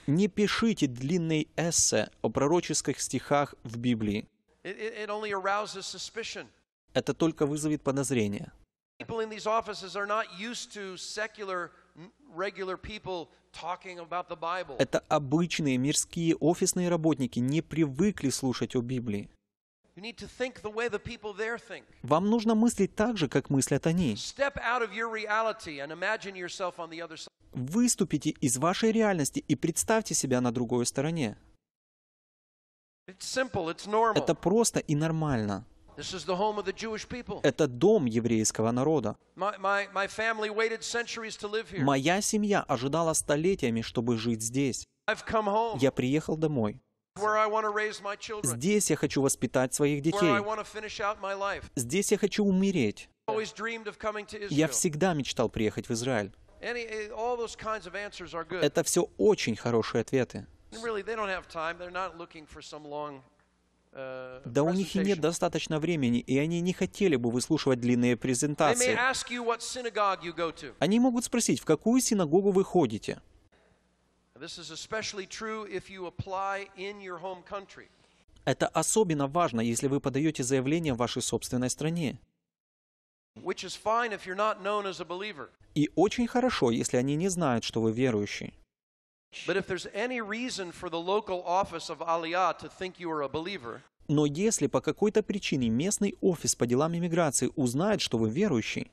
B: Не пишите длинные эссе о пророческих стихах в Библии. Это только вызовет подозрение. Это обычные мирские офисные работники не привыкли слушать о Библии. Вам нужно мыслить так же, как мыслят они. Выступите из вашей реальности и представьте себя на другой стороне.
A: Это
B: просто и нормально.
A: Это
B: дом еврейского народа. Моя семья ожидала столетиями, чтобы жить здесь. Я приехал домой. Здесь я хочу воспитать своих детей. Здесь я хочу умереть. Я всегда мечтал приехать в Израиль.
A: Eh, Это
B: все очень хорошие ответы. Э, да у них и нет достаточно времени, и они не хотели бы выслушивать длинные презентации. Они могут спросить, в какую синагогу вы ходите. Это особенно важно, если вы подаете заявление в вашей собственной стране. И очень хорошо, если они не знают, что вы верующий. Но если по какой-то причине местный офис по делам иммиграции узнает, что вы верующий,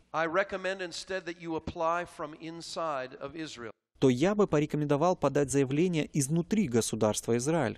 B: то я бы порекомендовал подать заявление изнутри государства Израиль.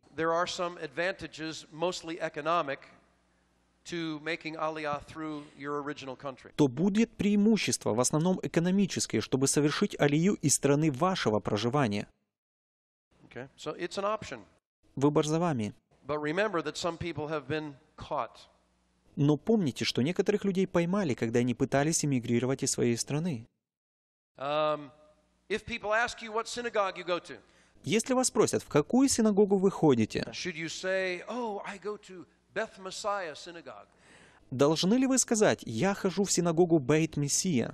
A: there are some advantages, mostly economic, to making aliyah through your original country.
B: то будет преимущество, в основном экономическое, чтобы совершить алию из страны вашего проживания.
A: Okay. So it's an option.
B: Выбор за вами.
A: But remember that some people have been caught.
B: Но помните, что некоторых людей поймали, когда они пытались эмигрировать из своей страны.
A: Um, if people ask you what synagogue you go to,
B: если вас спросят, в какую синагогу вы ходите, oh, должны ли вы сказать, я хожу в синагогу Бейт Мессия?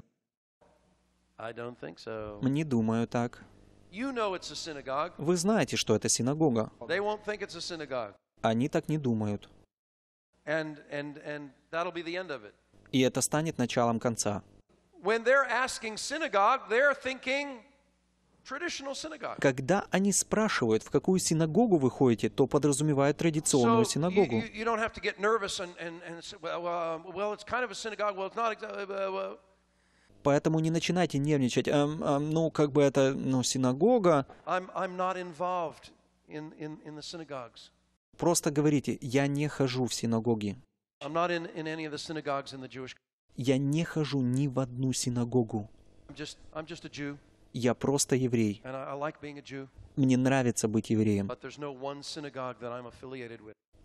A: Не
B: думаю так.
A: Вы
B: знаете, что это синагога. Они так не думают. И это станет началом конца.
A: When they're asking synagogue, they're thinking
B: когда они спрашивают, в какую синагогу вы ходите, то подразумевают традиционную синагогу. Поэтому не начинайте нервничать. Эм, эм, ну, как бы это, ну, синагога. Просто говорите, я не хожу в синагоги. Я не хожу ни в одну синагогу я просто еврей. Мне нравится быть евреем.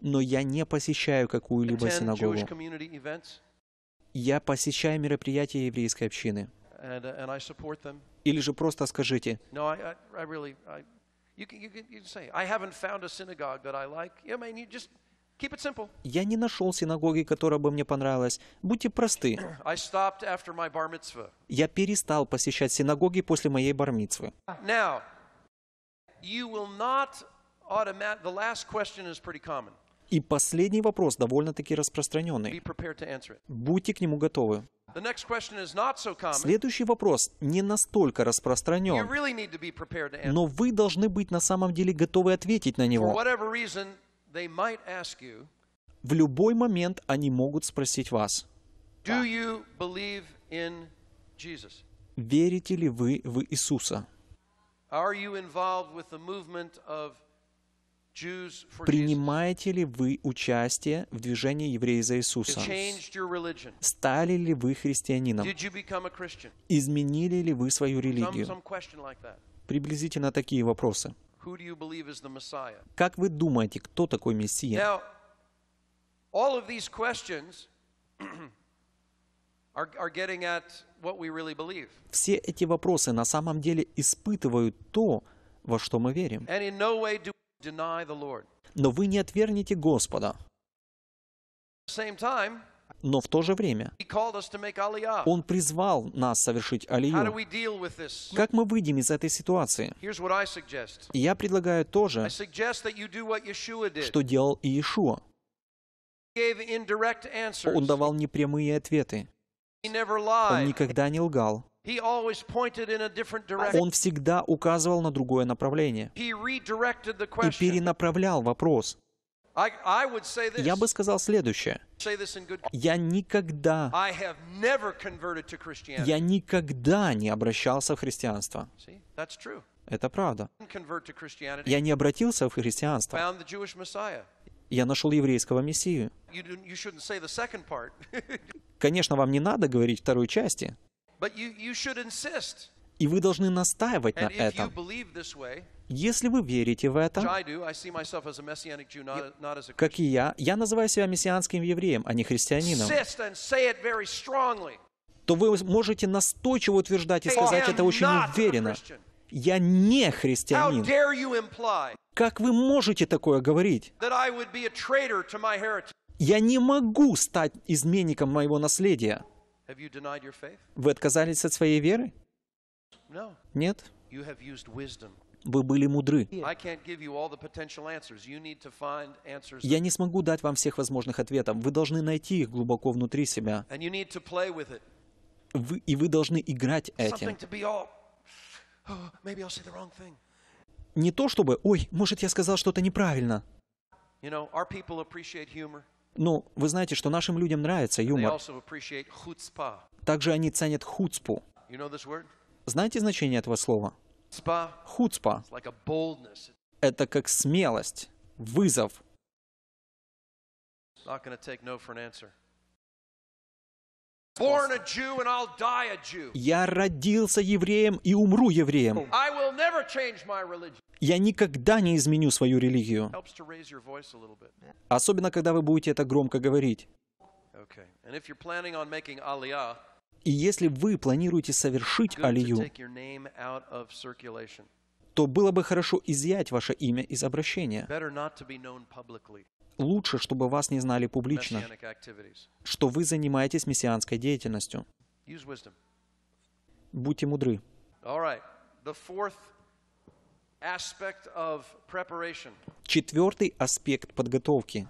B: Но я не посещаю какую-либо синагогу. Я посещаю мероприятия еврейской общины.
A: Uh,
B: Или же просто скажите, я не нашел синагоги, которая бы мне понравилась. Будьте просты. Я перестал посещать синагоги после моей бармитсвы. И последний вопрос довольно-таки распространенный. Будьте к нему готовы. Следующий вопрос не настолько распространен, но вы должны быть на самом деле готовы ответить на него. В любой момент они могут спросить вас, верите ли вы в Иисуса? Принимаете ли вы участие в движении евреев за Иисуса? Стали ли вы христианином? Изменили ли вы свою религию? Приблизительно такие вопросы. Как вы думаете, кто такой Мессия? Все эти вопросы на самом деле испытывают то, во что мы верим. Но вы не отвернете Господа.
A: В то же время
B: но в то же время Он призвал нас совершить алию. Как мы выйдем из этой ситуации? Я предлагаю то же, что делал Иешуа. Он давал непрямые ответы.
A: Он
B: никогда не лгал. Он всегда указывал на другое направление и перенаправлял вопрос. Я бы сказал следующее. Я никогда, я никогда не обращался в христианство. Это правда.
A: Я не обратился
B: в христианство. Я нашел еврейского Мессию. Конечно, вам не надо говорить второй части. И вы должны настаивать на этом. Если вы верите в это, как и я, я называю себя мессианским евреем, а не христианином, то вы можете настойчиво утверждать и сказать это очень уверенно. Я не христианин. Как вы можете такое говорить? Я не могу стать изменником моего наследия. Вы отказались от своей веры? Нет? Вы были мудры. Я не смогу дать вам всех возможных ответов. Вы должны найти их глубоко внутри себя. Вы, и вы должны играть этим.
A: Oh,
B: не то чтобы, ой, может, я сказал что-то неправильно. Ну, вы знаете, что нашим людям нравится юмор. Также они ценят хуцпу. Знаете значение этого слова? Хуцпа — это как смелость, вызов. Я родился евреем и умру евреем. Я никогда не изменю свою религию. Особенно, когда вы будете это громко говорить. И если вы планируете совершить алию, то было бы хорошо изъять ваше имя из обращения. Лучше, чтобы вас не знали публично, что вы занимаетесь мессианской деятельностью. Будьте мудры. Четвертый аспект подготовки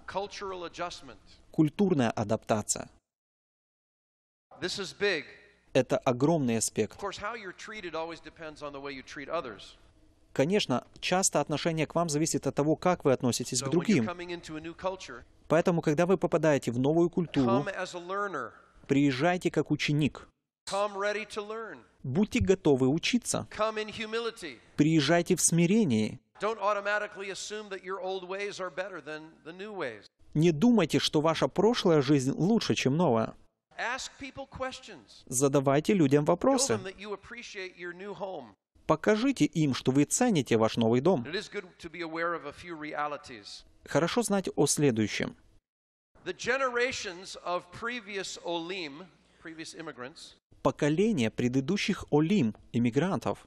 A: —
B: культурная адаптация. Это огромный аспект. Конечно, часто отношение к вам зависит от того, как вы относитесь к другим. Поэтому, когда вы попадаете в новую культуру, приезжайте как ученик. Будьте готовы учиться. Приезжайте в смирении. Не думайте, что ваша прошлая жизнь лучше, чем новая. Задавайте людям вопросы. Покажите им, что вы цените ваш новый дом. Хорошо знать о следующем. Поколение предыдущих Олим, иммигрантов,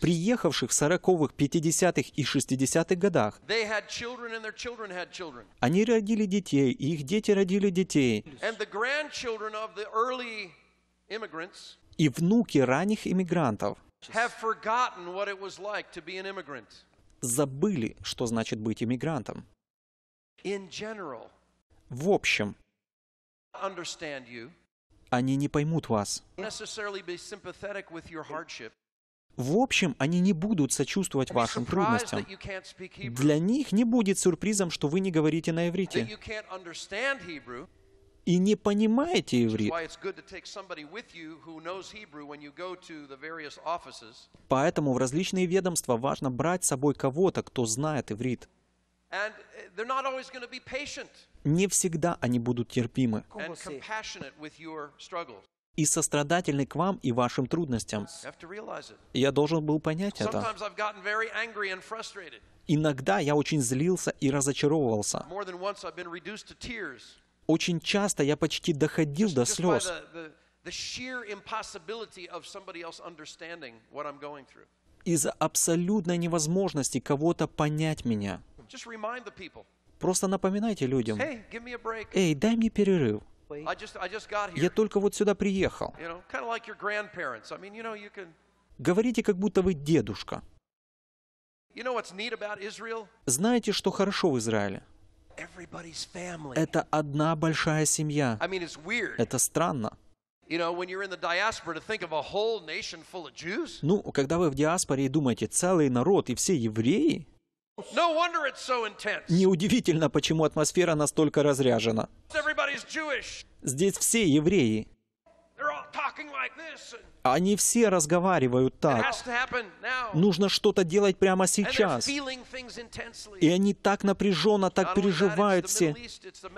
B: приехавших в 40-х, 50-х и 60-х годах. Они родили детей, и их дети родили детей. И внуки ранних иммигрантов забыли, что значит быть иммигрантом. В общем,
A: понимаю
B: они не поймут вас. В общем, они не будут сочувствовать вашим трудностям. Для них не будет сюрпризом, что вы не говорите на иврите и не понимаете иврит. Поэтому в различные ведомства важно брать с собой кого-то, кто знает иврит. Uh, Не всегда они будут терпимы и сострадательны к вам и вашим трудностям. Я должен был понять это. Иногда я очень злился и разочаровывался. Очень часто я почти доходил до слез из-за абсолютной невозможности кого-то понять меня. Просто напоминайте людям,
A: «Эй,
B: дай мне перерыв». Я только вот сюда приехал. Говорите, как будто вы дедушка. Знаете, что хорошо в Израиле? Это одна большая семья. Это странно. Ну, когда вы в диаспоре и думаете, целый народ и все евреи, Неудивительно, почему атмосфера настолько разряжена. Здесь все евреи. Они все разговаривают так. Нужно что-то делать прямо сейчас.
A: И они так напряженно, так переживают все.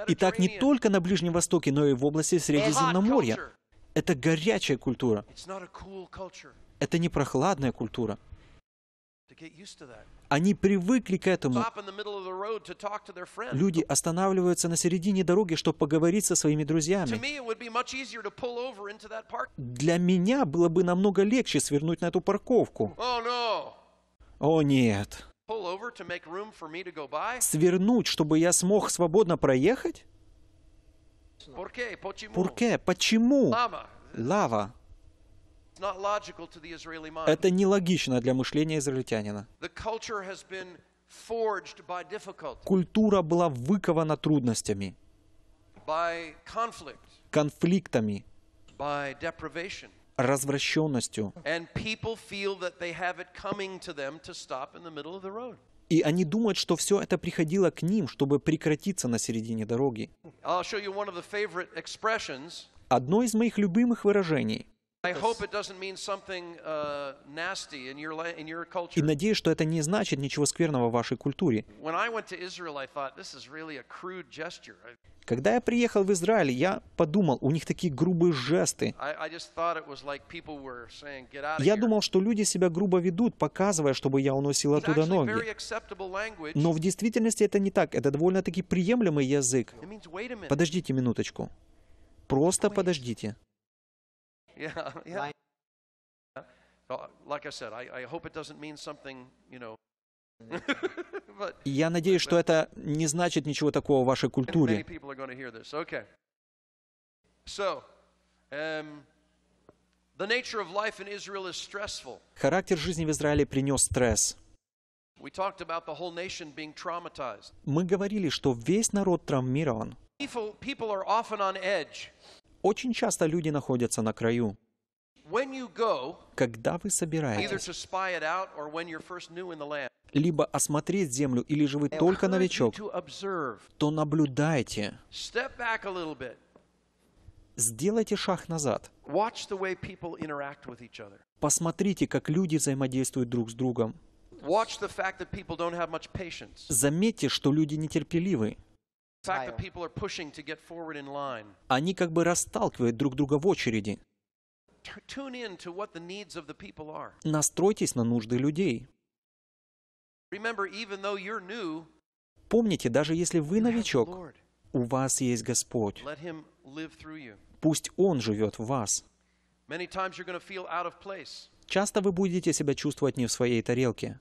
A: И так не только
B: на Ближнем Востоке, но и в области Средиземноморья. Это горячая культура. Это не прохладная культура. Они привыкли к этому. Люди останавливаются на середине дороги, чтобы поговорить со своими друзьями. Для меня было бы намного легче свернуть на эту парковку.
A: Oh,
B: О нет. Свернуть, чтобы я смог свободно проехать?
A: Почему?
B: Почему? Лава.
A: Это
B: нелогично для мышления израильтянина. Культура была выкована трудностями, конфликтами, развращенностью. И они думают, что все это приходило к ним, чтобы прекратиться на середине дороги. Одно из моих любимых выражений – и надеюсь, что это не значит ничего скверного в вашей культуре. Когда я приехал в Израиль, я подумал, у них такие грубые жесты. Я думал, что люди себя грубо ведут, показывая, чтобы я уносил оттуда ноги. Но в действительности это не так. Это довольно-таки приемлемый язык. Подождите минуточку. Просто подождите.
A: Yeah, yeah. Я надеюсь, что
B: это не значит ничего такого в вашей культуре. Характер жизни в Израиле принес стресс. Мы говорили, что весь народ травмирован. Очень часто люди находятся на краю. Когда вы собираетесь, либо осмотреть землю, или же вы только новичок, то наблюдайте. Сделайте шаг назад. Посмотрите, как люди взаимодействуют друг с другом. Заметьте, что люди нетерпеливы. Они как бы расталкивают друг друга в очереди. Настройтесь на нужды людей. Помните, даже если вы новичок, у вас есть Господь. Пусть Он живет в вас. Часто вы будете себя чувствовать не в своей тарелке.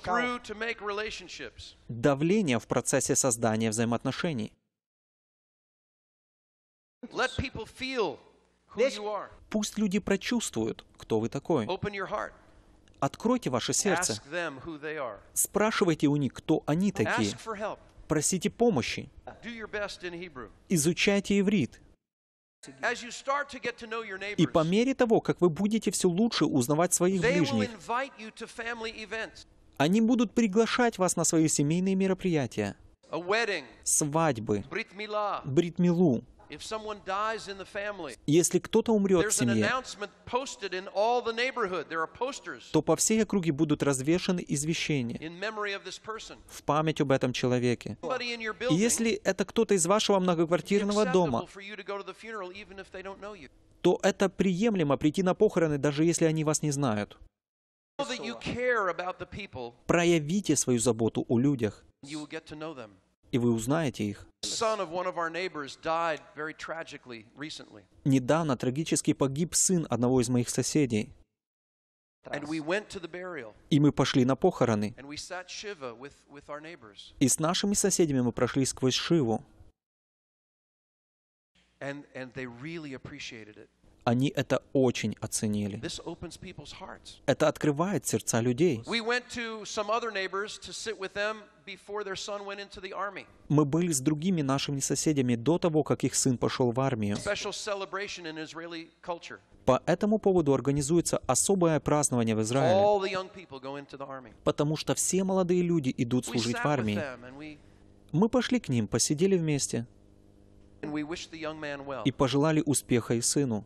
B: Давление в процессе создания взаимоотношений. Пусть люди прочувствуют, кто вы такой. Откройте ваше сердце. Спрашивайте у них, кто они такие. Просите помощи. Изучайте иврит. И по мере того, как вы будете все лучше узнавать своих ближних, они будут приглашать вас на свои семейные мероприятия, свадьбы, бритмилу,
A: если
B: кто-то умрет в семье, то по всей округе будут развешаны извещения в память об этом человеке. И если это кто-то из вашего многоквартирного дома, то это приемлемо прийти на похороны, даже если они вас не знают. Проявите свою заботу о людях и вы узнаете их. Недавно трагически погиб сын одного из моих соседей. И мы пошли на похороны. И с нашими соседями мы прошли сквозь Шиву. Они это очень оценили. Это открывает сердца людей. Мы были с другими нашими соседями до того, как их сын пошел в армию. По этому поводу организуется особое празднование в Израиле, потому что все молодые люди идут служить в армии. Мы пошли к ним, посидели вместе и пожелали успеха и сыну.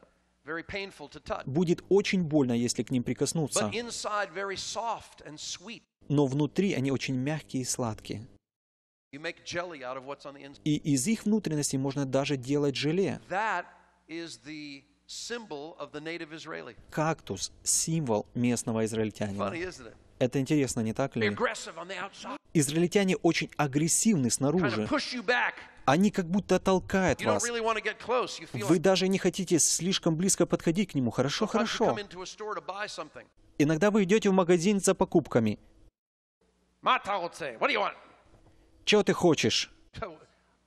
B: Будет очень больно, если к ним прикоснуться. Но внутри они очень мягкие и сладкие. И из их внутренности можно даже делать желе. Кактус – символ местного израильтянина. Это интересно, не так ли? Израильтяне очень агрессивны снаружи. Они как будто толкают вас. Вы даже не хотите слишком близко подходить к нему. Хорошо, хорошо. Иногда вы идете в магазин за покупками. Чего ты хочешь?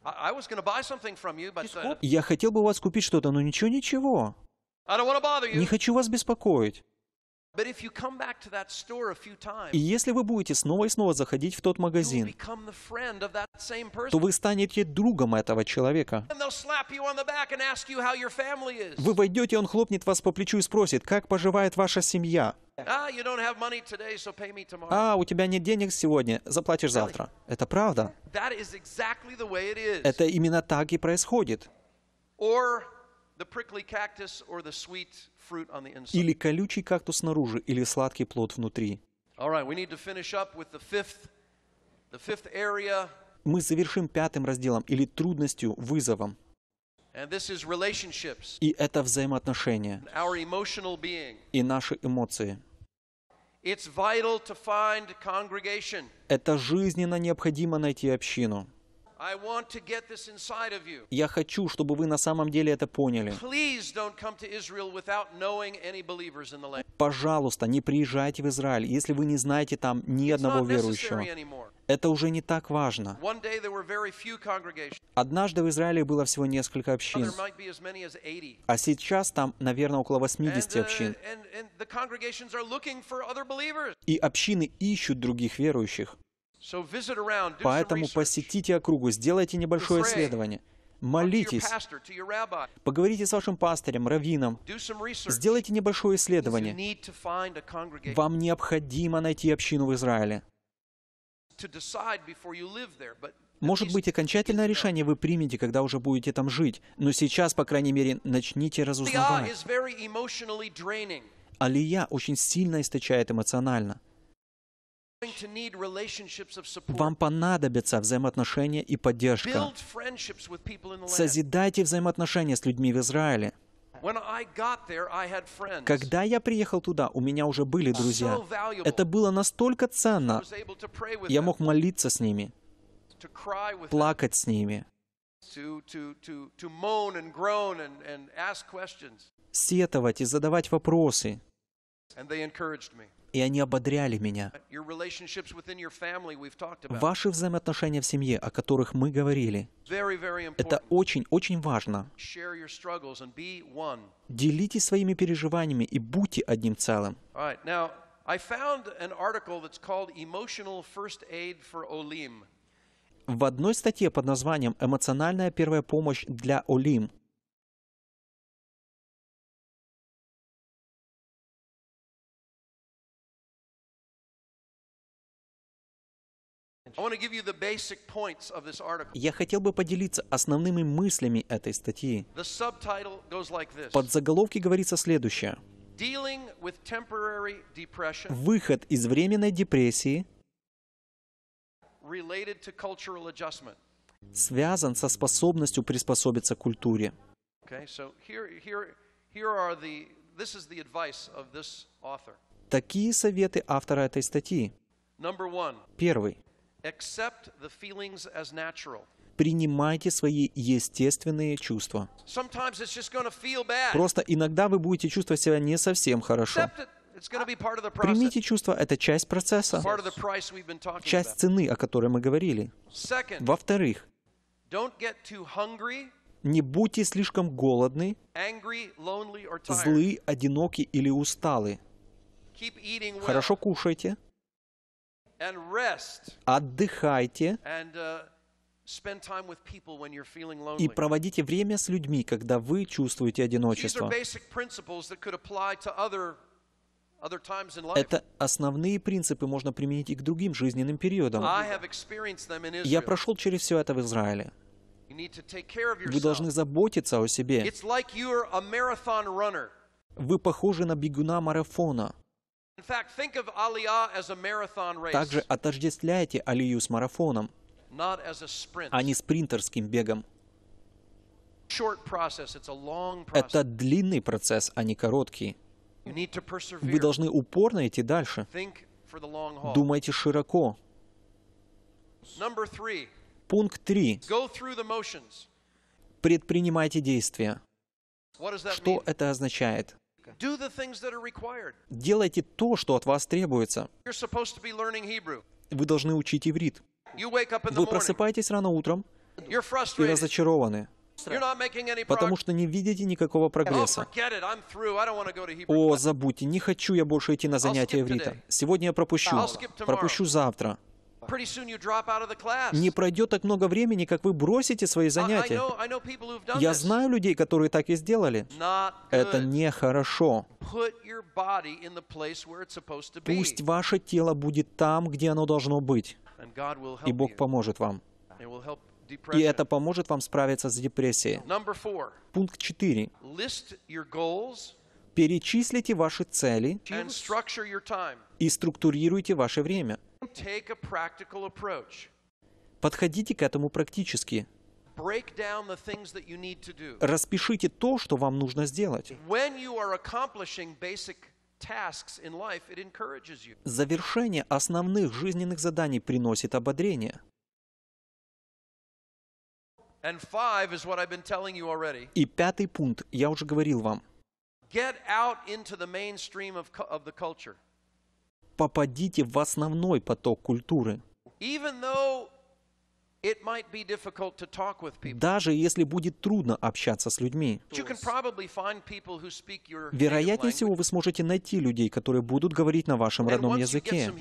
A: Uh,
B: Я хотел бы у вас купить что-то, но ничего, ничего. Не хочу вас беспокоить. И если вы будете снова и снова заходить в тот магазин, то вы станете другом этого человека. Вы войдете, он хлопнет вас по плечу и спросит, как поживает ваша семья.
A: Ah, а,
B: у тебя нет денег сегодня, заплатишь завтра. Это правда.
A: Это
B: именно так и происходит. Или колючий кактус снаружи, или сладкий плод внутри. Мы завершим пятым разделом, или трудностью, вызовом. И это взаимоотношения. И наши эмоции. Это жизненно необходимо найти общину. Я хочу, чтобы вы на самом деле это поняли. Пожалуйста, не приезжайте в Израиль, если вы не знаете там ни одного верующего. Это уже не так важно. Однажды в Израиле было всего несколько общин, а сейчас там, наверное, около 80 uh, общин. И общины ищут других верующих. Поэтому посетите округу, сделайте небольшое исследование. Молитесь. Поговорите с вашим пастором, раввином. Сделайте небольшое исследование. Вам необходимо найти общину в Израиле. Может быть, окончательное решение вы примете, когда уже будете там жить, но сейчас, по крайней мере, начните разузнавать. Алия очень сильно источает эмоционально. Вам понадобятся взаимоотношения и поддержка.
A: Созидайте
B: взаимоотношения с людьми в Израиле. Когда я приехал туда, у меня уже были друзья. Это было настолько ценно. Я мог молиться с ними, плакать с ними, сетовать и задавать вопросы и они ободряли меня. Ваши взаимоотношения в семье, о которых мы говорили, это очень-очень важно. Делитесь своими переживаниями и будьте одним целым. В одной статье под названием «Эмоциональная первая помощь для Олим» Я хотел бы поделиться основными мыслями этой статьи.
A: В
B: подзаголовке говорится следующее. Выход из временной депрессии связан со способностью приспособиться к культуре. Такие советы автора этой статьи. Первый. Принимайте свои естественные чувства. Просто иногда вы будете чувствовать себя не совсем хорошо. Примите чувства, это часть процесса, часть цены, о которой мы говорили. Во-вторых, не будьте слишком голодны, злы, одиноки или усталы. Хорошо кушайте. Отдыхайте и проводите время с людьми, когда вы чувствуете одиночество. Это основные принципы можно применить и к другим жизненным периодам. Я прошел через все это в Израиле.
A: Вы должны
B: заботиться о себе. Вы похожи на бегуна марафона. Также отождествляйте Алию с марафоном,
A: а не
B: спринтерским бегом. Это длинный процесс, а не короткий.
A: Вы должны
B: упорно идти дальше. Думайте широко. Пункт 3. Предпринимайте действия. Что это означает? Делайте то, что от вас требуется. Вы должны учить иврит.
A: Вы
B: просыпаетесь рано утром и разочарованы потому что не видите никакого oh, прогресса. О, забудьте, не хочу я больше идти на занятия иврита. Сегодня я пропущу, пропущу завтра. Не пройдет так много времени, как вы бросите свои занятия. Я знаю людей, которые так и сделали. Это нехорошо. Пусть ваше тело будет там, где оно должно быть. И Бог поможет вам. И это поможет вам справиться с депрессией. Пункт 4. Перечислите ваши цели и структурируйте ваше время. Подходите к этому практически. Распишите то, что вам нужно сделать. Завершение основных жизненных заданий приносит ободрение. И пятый пункт, я уже говорил вам –
A: Get out into the mainstream of, of the culture.
B: Попадите в основной поток культуры.
A: Even though it might be difficult to talk with people.
B: Даже если будет трудно общаться с людьми.
A: Вероятнее всего,
B: вы сможете найти людей, которые будут говорить на вашем родном языке.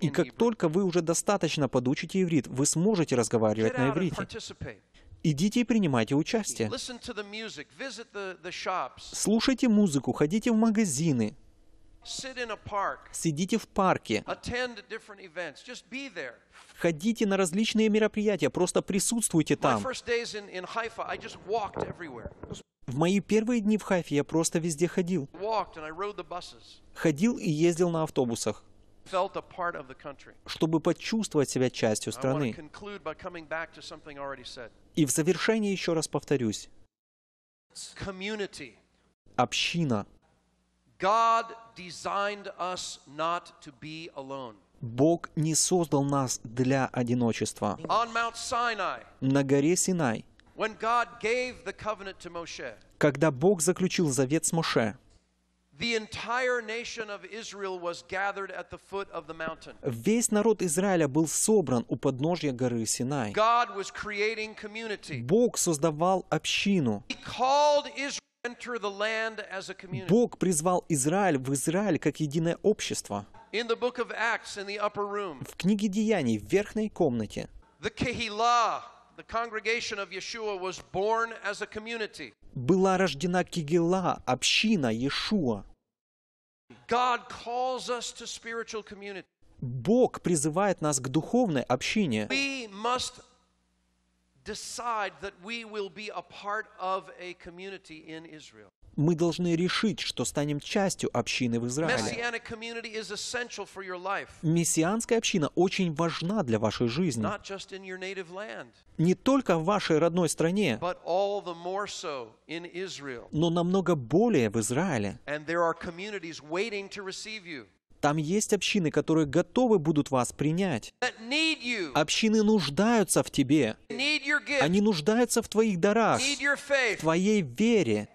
B: И как только вы уже достаточно подучите иврит, вы сможете разговаривать на иврите. Идите и принимайте участие. Слушайте музыку, ходите в магазины, Сидите в парке. Ходите на различные мероприятия, просто присутствуйте там. В мои первые дни в Хайфе я просто везде ходил. Ходил и ездил на автобусах чтобы почувствовать себя частью страны. И в завершении еще раз повторюсь. Община. Бог не создал нас для одиночества. На горе Синай, когда Бог заключил завет с Моше,
A: Весь
B: народ Израиля был собран у подножья горы Синай. Бог создавал общину. Бог призвал Израиль в Израиль как единое общество.
A: В
B: книге Деяний в верхней комнате была рождена Кигела, община Иешуа.
A: God calls us to spiritual community.
B: Бог призывает нас к духовной общине.
A: We must decide that we will be a part of a community in Israel.
B: Мы должны решить, что станем частью общины в Израиле. Мессианская община очень важна для вашей жизни. Не только в вашей родной стране, но намного более в Израиле. Там есть общины, которые готовы будут вас принять. Общины нуждаются в тебе. Они нуждаются в твоих дарах, в твоей вере.